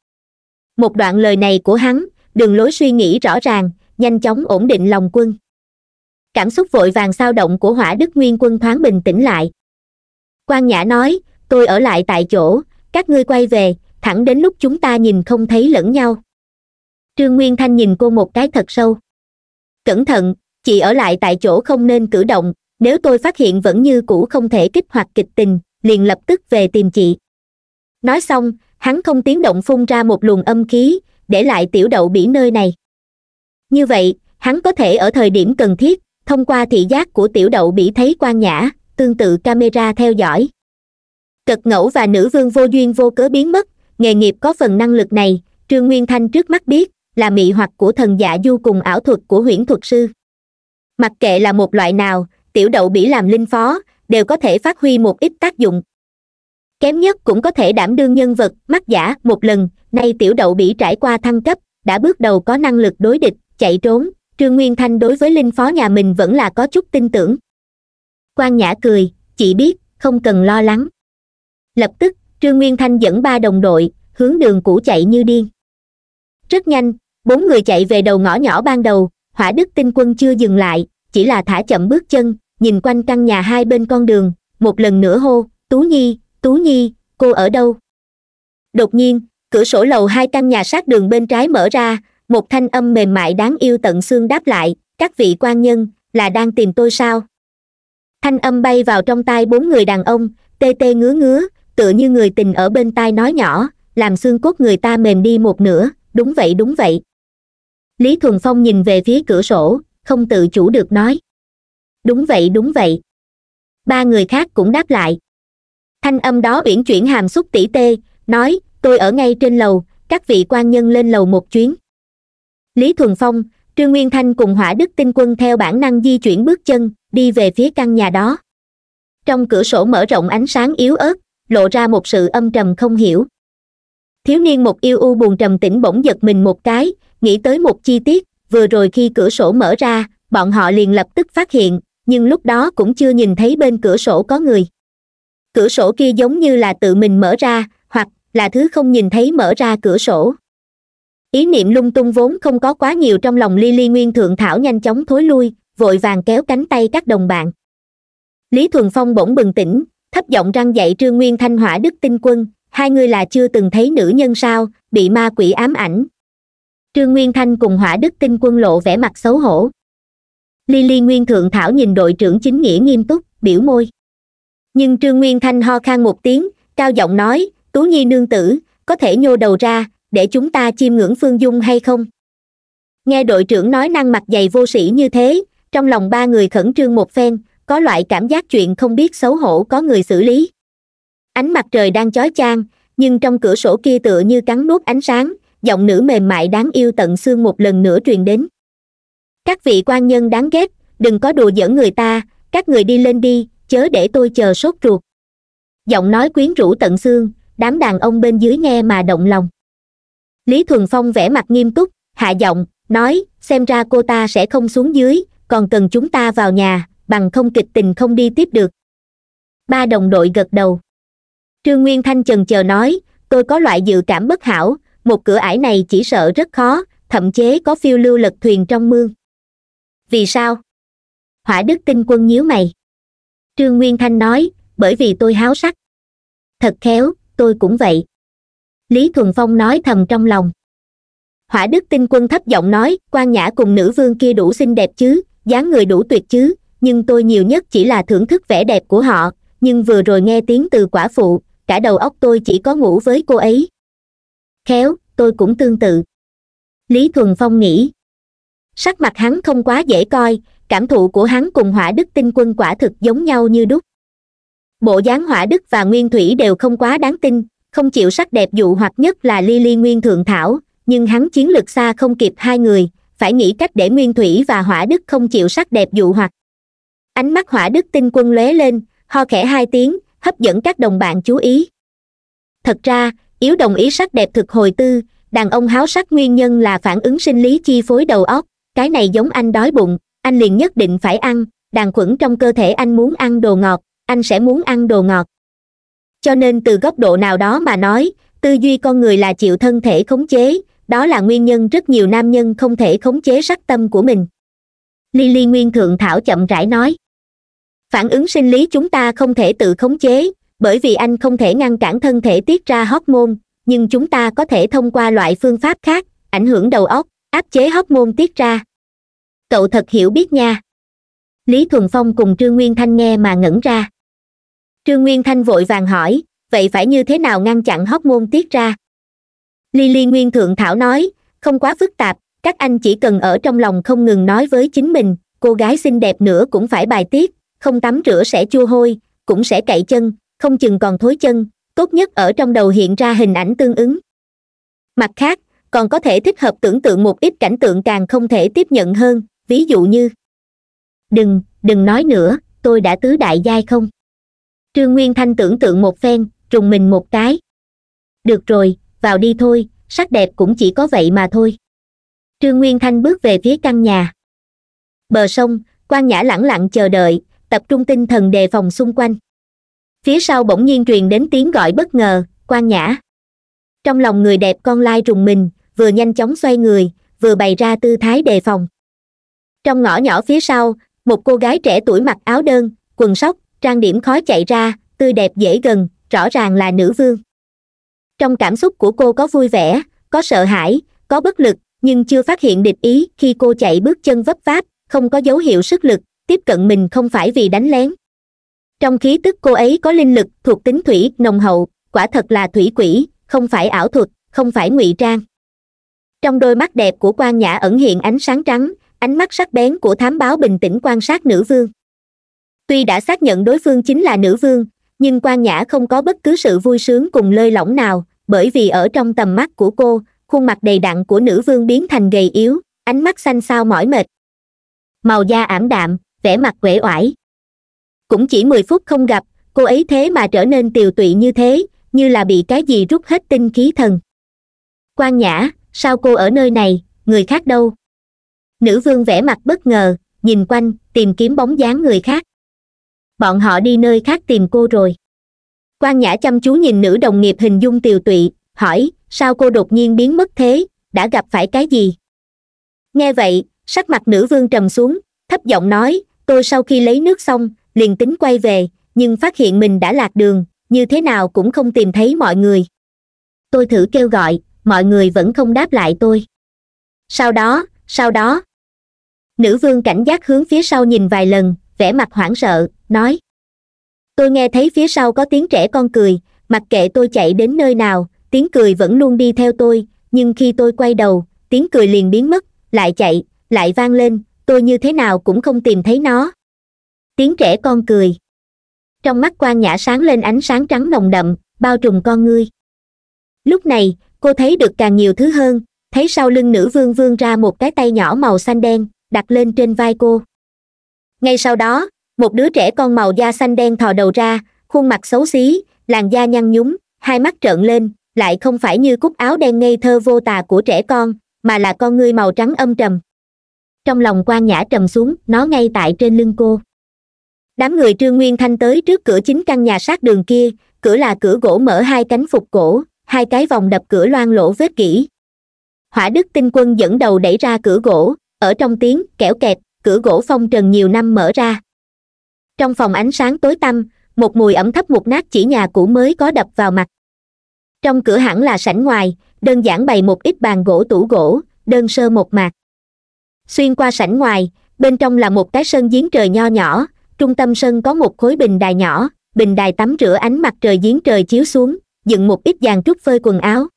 một đoạn lời này của hắn đường lối suy nghĩ rõ ràng nhanh chóng ổn định lòng quân cảm xúc vội vàng sao động của hỏa đức nguyên quân thoáng bình tĩnh lại quan nhã nói tôi ở lại tại chỗ các ngươi quay về thẳng đến lúc chúng ta nhìn không thấy lẫn nhau trương nguyên thanh nhìn cô một cái thật sâu cẩn thận chị ở lại tại chỗ không nên cử động nếu tôi phát hiện vẫn như cũ không thể kích hoạt kịch tình liền lập tức về tìm chị nói xong hắn không tiếng động phun ra một luồng âm khí để lại tiểu đậu bỉ nơi này như vậy hắn có thể ở thời điểm cần thiết thông qua thị giác của tiểu đậu bỉ thấy quan nhã tương tự camera theo dõi cật ngẫu và nữ vương vô duyên vô cớ biến mất nghề nghiệp có phần năng lực này trương nguyên thanh trước mắt biết là mị hoặc của thần giả du cùng ảo thuật của huyễn thuật sư mặc kệ là một loại nào tiểu đậu bỉ làm linh phó đều có thể phát huy một ít tác dụng kém nhất cũng có thể đảm đương nhân vật mắt giả một lần nay tiểu đậu bỉ trải qua thăng cấp đã bước đầu có năng lực đối địch chạy trốn trương nguyên thanh đối với linh phó nhà mình vẫn là có chút tin tưởng quan nhã cười chỉ biết không cần lo lắng lập tức trương nguyên thanh dẫn ba đồng đội hướng đường cũ chạy như điên rất nhanh bốn người chạy về đầu ngõ nhỏ ban đầu hỏa đức tinh quân chưa dừng lại chỉ là thả chậm bước chân nhìn quanh căn nhà hai bên con đường một lần nữa hô tú nhi tú nhi cô ở đâu đột nhiên cửa sổ lầu hai căn nhà sát đường bên trái mở ra một thanh âm mềm mại đáng yêu tận xương đáp lại các vị quan nhân là đang tìm tôi sao thanh âm bay vào trong tai bốn người đàn ông tê tê ngứa ngứa tựa như người tình ở bên tai nói nhỏ làm xương cốt người ta mềm đi một nửa đúng vậy đúng vậy lý thuần phong nhìn về phía cửa sổ không tự chủ được nói đúng vậy đúng vậy ba người khác cũng đáp lại thanh âm đó uyển chuyển hàm xúc tỉ tê nói tôi ở ngay trên lầu các vị quan nhân lên lầu một chuyến lý thuần phong trương nguyên thanh cùng hỏa đức tinh quân theo bản năng di chuyển bước chân đi về phía căn nhà đó trong cửa sổ mở rộng ánh sáng yếu ớt lộ ra một sự âm trầm không hiểu thiếu niên một yêu u buồn trầm tĩnh bỗng giật mình một cái nghĩ tới một chi tiết vừa rồi khi cửa sổ mở ra bọn họ liền lập tức phát hiện nhưng lúc đó cũng chưa nhìn thấy bên cửa sổ có người cửa sổ kia giống như là tự mình mở ra hoặc là thứ không nhìn thấy mở ra cửa sổ ý niệm lung tung vốn không có quá nhiều trong lòng Lily nguyên thượng thảo nhanh chóng thối lui vội vàng kéo cánh tay các đồng bạn lý thuần phong bỗng bừng tỉnh thấp giọng răng dạy trương nguyên thanh hỏa đức tinh quân hai người là chưa từng thấy nữ nhân sao bị ma quỷ ám ảnh trương nguyên thanh cùng hỏa đức tinh quân lộ vẻ mặt xấu hổ lily nguyên thượng thảo nhìn đội trưởng chính nghĩa nghiêm túc biểu môi nhưng trương nguyên thanh ho khan một tiếng cao giọng nói tú nhi nương tử có thể nhô đầu ra để chúng ta chiêm ngưỡng phương dung hay không nghe đội trưởng nói năng mặt dày vô sĩ như thế trong lòng ba người khẩn trương một phen có loại cảm giác chuyện không biết xấu hổ có người xử lý ánh mặt trời đang chói chang nhưng trong cửa sổ kia tựa như cắn nuốt ánh sáng giọng nữ mềm mại đáng yêu tận xương một lần nữa truyền đến các vị quan nhân đáng ghét đừng có đùa giỡn người ta các người đi lên đi chớ để tôi chờ sốt ruột giọng nói quyến rũ tận xương đám đàn ông bên dưới nghe mà động lòng lý thuần phong vẻ mặt nghiêm túc hạ giọng nói xem ra cô ta sẽ không xuống dưới còn cần chúng ta vào nhà bằng không kịch tình không đi tiếp được ba đồng đội gật đầu trương nguyên thanh chần chờ nói tôi có loại dự cảm bất hảo một cửa ải này chỉ sợ rất khó thậm chế có phiêu lưu lật thuyền trong mương vì sao hỏa đức tinh quân nhíu mày trương nguyên thanh nói bởi vì tôi háo sắc thật khéo tôi cũng vậy lý thuần phong nói thầm trong lòng hỏa đức tinh quân thấp giọng nói quan nhã cùng nữ vương kia đủ xinh đẹp chứ dáng người đủ tuyệt chứ nhưng tôi nhiều nhất chỉ là thưởng thức vẻ đẹp của họ nhưng vừa rồi nghe tiếng từ quả phụ cả đầu óc tôi chỉ có ngủ với cô ấy khéo tôi cũng tương tự lý thuần phong nghĩ sắc mặt hắn không quá dễ coi cảm thụ của hắn cùng hỏa đức tinh quân quả thực giống nhau như đúc bộ dáng hỏa đức và nguyên thủy đều không quá đáng tin không chịu sắc đẹp dụ hoặc nhất là ly ly nguyên thượng thảo nhưng hắn chiến lược xa không kịp hai người phải nghĩ cách để nguyên thủy và hỏa đức không chịu sắc đẹp dụ hoặc ánh mắt hỏa đức tinh quân lóe lên ho khẽ hai tiếng hấp dẫn các đồng bạn chú ý thật ra yếu đồng ý sắc đẹp thực hồi tư đàn ông háo sắc nguyên nhân là phản ứng sinh lý chi phối đầu óc cái này giống anh đói bụng anh liền nhất định phải ăn đàn khuẩn trong cơ thể anh muốn ăn đồ ngọt anh sẽ muốn ăn đồ ngọt cho nên từ góc độ nào đó mà nói tư duy con người là chịu thân thể khống chế đó là nguyên nhân rất nhiều nam nhân không thể khống chế sắc tâm của mình lily nguyên thượng thảo chậm rãi nói phản ứng sinh lý chúng ta không thể tự khống chế bởi vì anh không thể ngăn cản thân thể tiết ra hormone nhưng chúng ta có thể thông qua loại phương pháp khác ảnh hưởng đầu óc áp chế hormone tiết ra cậu thật hiểu biết nha lý thuần phong cùng trương nguyên thanh nghe mà ngẩn ra trương nguyên thanh vội vàng hỏi vậy phải như thế nào ngăn chặn hormone tiết ra lily nguyên thượng thảo nói không quá phức tạp các anh chỉ cần ở trong lòng không ngừng nói với chính mình cô gái xinh đẹp nữa cũng phải bài tiết không tắm rửa sẽ chua hôi cũng sẽ cậy chân không chừng còn thối chân tốt nhất ở trong đầu hiện ra hình ảnh tương ứng mặt khác còn có thể thích hợp tưởng tượng một ít cảnh tượng càng không thể tiếp nhận hơn ví dụ như đừng đừng nói nữa tôi đã tứ đại giai không trương nguyên thanh tưởng tượng một phen trùng mình một cái được rồi vào đi thôi sắc đẹp cũng chỉ có vậy mà thôi trương nguyên thanh bước về phía căn nhà bờ sông quan nhã lẳng lặng chờ đợi tập trung tinh thần đề phòng xung quanh phía sau bỗng nhiên truyền đến tiếng gọi bất ngờ quan nhã trong lòng người đẹp con lai rùng mình vừa nhanh chóng xoay người vừa bày ra tư thái đề phòng trong ngõ nhỏ phía sau một cô gái trẻ tuổi mặc áo đơn quần sóc trang điểm khó chạy ra tươi đẹp dễ gần rõ ràng là nữ vương trong cảm xúc của cô có vui vẻ có sợ hãi có bất lực nhưng chưa phát hiện địch ý khi cô chạy bước chân vấp váp không có dấu hiệu sức lực tiếp cận mình không phải vì đánh lén trong khí tức cô ấy có linh lực thuộc tính thủy nồng hậu quả thật là thủy quỷ không phải ảo thuật không phải ngụy trang trong đôi mắt đẹp của quan nhã ẩn hiện ánh sáng trắng ánh mắt sắc bén của thám báo bình tĩnh quan sát nữ vương tuy đã xác nhận đối phương chính là nữ vương nhưng quan nhã không có bất cứ sự vui sướng cùng lơi lỏng nào bởi vì ở trong tầm mắt của cô khuôn mặt đầy đặn của nữ vương biến thành gầy yếu ánh mắt xanh xao mỏi mệt màu da ảm đạm vẻ mặt uể oải cũng chỉ mười phút không gặp cô ấy thế mà trở nên tiều tụy như thế như là bị cái gì rút hết tinh khí thần quan nhã sao cô ở nơi này người khác đâu nữ vương vẻ mặt bất ngờ nhìn quanh tìm kiếm bóng dáng người khác bọn họ đi nơi khác tìm cô rồi quan nhã chăm chú nhìn nữ đồng nghiệp hình dung tiều tụy hỏi sao cô đột nhiên biến mất thế đã gặp phải cái gì nghe vậy sắc mặt nữ vương trầm xuống thấp giọng nói tôi sau khi lấy nước xong liền tính quay về nhưng phát hiện mình đã lạc đường như thế nào cũng không tìm thấy mọi người tôi thử kêu gọi mọi người vẫn không đáp lại tôi sau đó sau đó nữ vương cảnh giác hướng phía sau nhìn vài lần vẻ mặt hoảng sợ nói tôi nghe thấy phía sau có tiếng trẻ con cười mặc kệ tôi chạy đến nơi nào tiếng cười vẫn luôn đi theo tôi nhưng khi tôi quay đầu tiếng cười liền biến mất lại chạy lại vang lên tôi như thế nào cũng không tìm thấy nó tiếng trẻ con cười trong mắt quan nhã sáng lên ánh sáng trắng nồng đậm bao trùm con ngươi lúc này cô thấy được càng nhiều thứ hơn thấy sau lưng nữ vương vương ra một cái tay nhỏ màu xanh đen đặt lên trên vai cô ngay sau đó một đứa trẻ con màu da xanh đen thò đầu ra khuôn mặt xấu xí làn da nhăn nhúm hai mắt trợn lên lại không phải như cúc áo đen ngây thơ vô tà của trẻ con mà là con ngươi màu trắng âm trầm trong lòng quan nhã trầm xuống nó ngay tại trên lưng cô đám người trương nguyên thanh tới trước cửa chính căn nhà sát đường kia cửa là cửa gỗ mở hai cánh phục cổ hai cái vòng đập cửa loan lỗ vết kỹ hỏa đức tinh quân dẫn đầu đẩy ra cửa gỗ ở trong tiếng kẽo kẹt cửa gỗ phong trần nhiều năm mở ra trong phòng ánh sáng tối tăm một mùi ẩm thấp mục nát chỉ nhà cũ mới có đập vào mặt trong cửa hẳn là sảnh ngoài đơn giản bày một ít bàn gỗ tủ gỗ đơn sơ một mạc xuyên qua sảnh ngoài bên trong là một cái sân giếng trời nho nhỏ trung tâm sân có một khối bình đài nhỏ bình đài tắm rửa ánh mặt trời giếng trời chiếu xuống dựng một ít dàn trúc phơi quần áo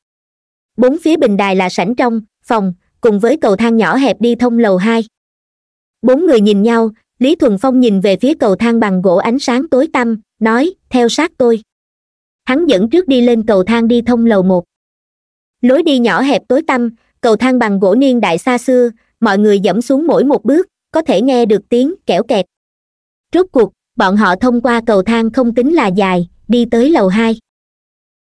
bốn phía bình đài là sảnh trong phòng cùng với cầu thang nhỏ hẹp đi thông lầu hai bốn người nhìn nhau lý thuần phong nhìn về phía cầu thang bằng gỗ ánh sáng tối tăm nói theo sát tôi hắn dẫn trước đi lên cầu thang đi thông lầu một lối đi nhỏ hẹp tối tăm cầu thang bằng gỗ niên đại xa xưa mọi người dẫm xuống mỗi một bước có thể nghe được tiếng kẽo kẹt rốt cuộc bọn họ thông qua cầu thang không tính là dài đi tới lầu hai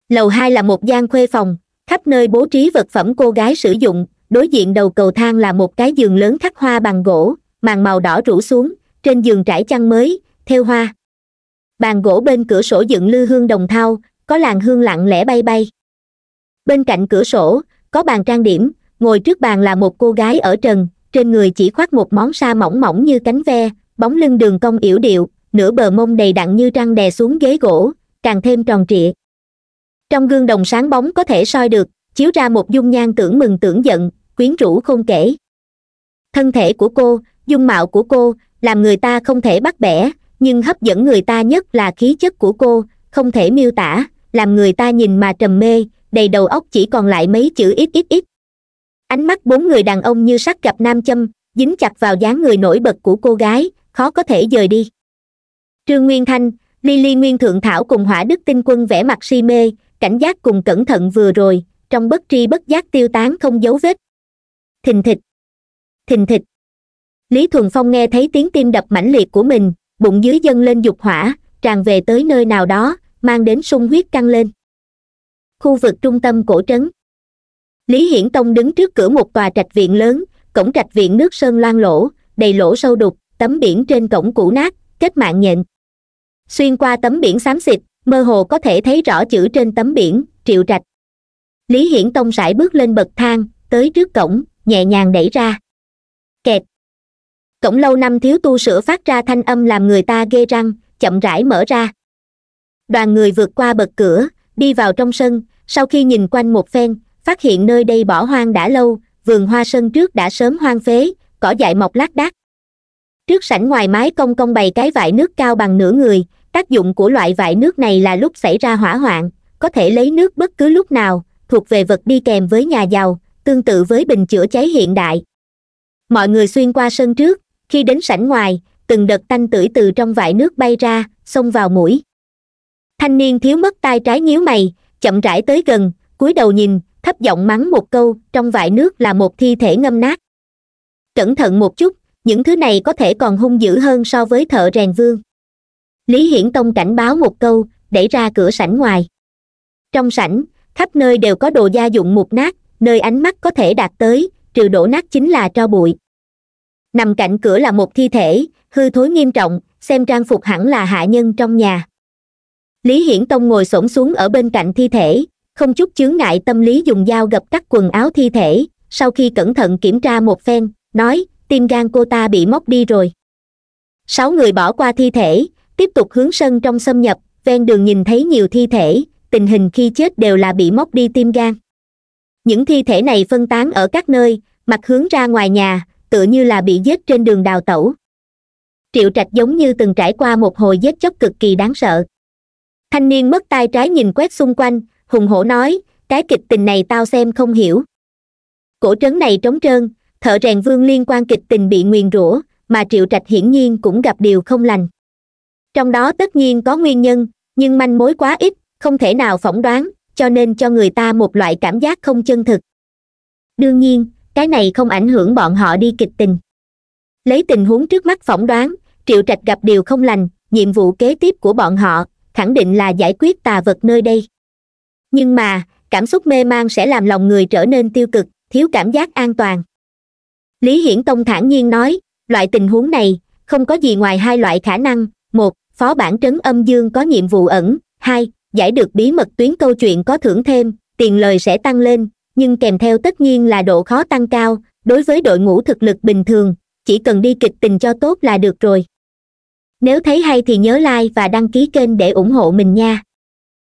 lầu hai là một gian khuê phòng khắp nơi bố trí vật phẩm cô gái sử dụng đối diện đầu cầu thang là một cái giường lớn khắc hoa bằng gỗ màn màu đỏ rủ xuống trên giường trải chăn mới theo hoa bàn gỗ bên cửa sổ dựng lư hương đồng thau có làn hương lặng lẽ bay bay bên cạnh cửa sổ có bàn trang điểm ngồi trước bàn là một cô gái ở trần trên người chỉ khoác một món sa mỏng mỏng như cánh ve bóng lưng đường cong yểu điệu nửa bờ mông đầy đặn như trăng đè xuống ghế gỗ càng thêm tròn trịa trong gương đồng sáng bóng có thể soi được chiếu ra một dung nhan tưởng mừng tưởng giận quyến rũ không kể thân thể của cô dung mạo của cô làm người ta không thể bắt bẻ nhưng hấp dẫn người ta nhất là khí chất của cô không thể miêu tả làm người ta nhìn mà trầm mê đầy đầu óc chỉ còn lại mấy chữ ít ít ít ánh mắt bốn người đàn ông như sắt gặp nam châm dính chặt vào dáng người nổi bật của cô gái khó có thể rời đi trương nguyên thanh lily nguyên thượng thảo cùng hỏa đức tinh quân vẽ mặt si mê cảnh giác cùng cẩn thận vừa rồi trong bất tri bất giác tiêu tán không dấu vết thình thịch thình thịch lý thuần phong nghe thấy tiếng tim đập mãnh liệt của mình bụng dưới dâng lên dục hỏa tràn về tới nơi nào đó mang đến sung huyết căng lên khu vực trung tâm cổ trấn lý hiển tông đứng trước cửa một tòa trạch viện lớn cổng trạch viện nước sơn loang lỗ đầy lỗ sâu đục tấm biển trên cổng cũ nát kết mạng nhện xuyên qua tấm biển xám xịt mơ hồ có thể thấy rõ chữ trên tấm biển triệu trạch lý hiển tông sải bước lên bậc thang tới trước cổng nhẹ nhàng đẩy ra kẹt cổng lâu năm thiếu tu sửa phát ra thanh âm làm người ta ghê răng chậm rãi mở ra đoàn người vượt qua bậc cửa đi vào trong sân sau khi nhìn quanh một phen phát hiện nơi đây bỏ hoang đã lâu vườn hoa sân trước đã sớm hoang phế cỏ dại mọc lác đác trước sảnh ngoài mái công công bày cái vải nước cao bằng nửa người tác dụng của loại vải nước này là lúc xảy ra hỏa hoạn có thể lấy nước bất cứ lúc nào thuộc về vật đi kèm với nhà giàu tương tự với bình chữa cháy hiện đại mọi người xuyên qua sân trước khi đến sảnh ngoài từng đợt tanh tưởi từ trong vải nước bay ra xông vào mũi thanh niên thiếu mất tay trái nhíu mày chậm rãi tới gần cúi đầu nhìn thấp giọng mắng một câu trong vải nước là một thi thể ngâm nát cẩn thận một chút những thứ này có thể còn hung dữ hơn so với thợ rèn vương lý hiển tông cảnh báo một câu đẩy ra cửa sảnh ngoài trong sảnh khắp nơi đều có đồ gia dụng mục nát nơi ánh mắt có thể đạt tới trừ đổ nát chính là tro bụi nằm cạnh cửa là một thi thể hư thối nghiêm trọng xem trang phục hẳn là hạ nhân trong nhà lý hiển tông ngồi s xuống ở bên cạnh thi thể không chút chướng ngại tâm lý dùng dao gập cắt quần áo thi thể sau khi cẩn thận kiểm tra một phen nói tim gan cô ta bị móc đi rồi sáu người bỏ qua thi thể tiếp tục hướng sân trong xâm nhập ven đường nhìn thấy nhiều thi thể tình hình khi chết đều là bị móc đi tim gan những thi thể này phân tán ở các nơi mặt hướng ra ngoài nhà tựa như là bị giết trên đường đào tẩu triệu trạch giống như từng trải qua một hồi giết chóc cực kỳ đáng sợ thanh niên mất tay trái nhìn quét xung quanh hùng hổ nói cái kịch tình này tao xem không hiểu cổ trấn này trống trơn thợ rèn vương liên quan kịch tình bị nguyền rủa mà triệu trạch hiển nhiên cũng gặp điều không lành trong đó tất nhiên có nguyên nhân nhưng manh mối quá ít không thể nào phỏng đoán cho nên cho người ta một loại cảm giác không chân thực đương nhiên cái này không ảnh hưởng bọn họ đi kịch tình lấy tình huống trước mắt phỏng đoán triệu trạch gặp điều không lành nhiệm vụ kế tiếp của bọn họ khẳng định là giải quyết tà vật nơi đây nhưng mà cảm xúc mê man sẽ làm lòng người trở nên tiêu cực thiếu cảm giác an toàn lý hiển tông thản nhiên nói loại tình huống này không có gì ngoài hai loại khả năng một phó bản trấn âm dương có nhiệm vụ ẩn hai giải được bí mật tuyến câu chuyện có thưởng thêm tiền lời sẽ tăng lên nhưng kèm theo tất nhiên là độ khó tăng cao đối với đội ngũ thực lực bình thường chỉ cần đi kịch tình cho tốt là được rồi nếu thấy hay thì nhớ like và đăng ký kênh để ủng hộ mình nha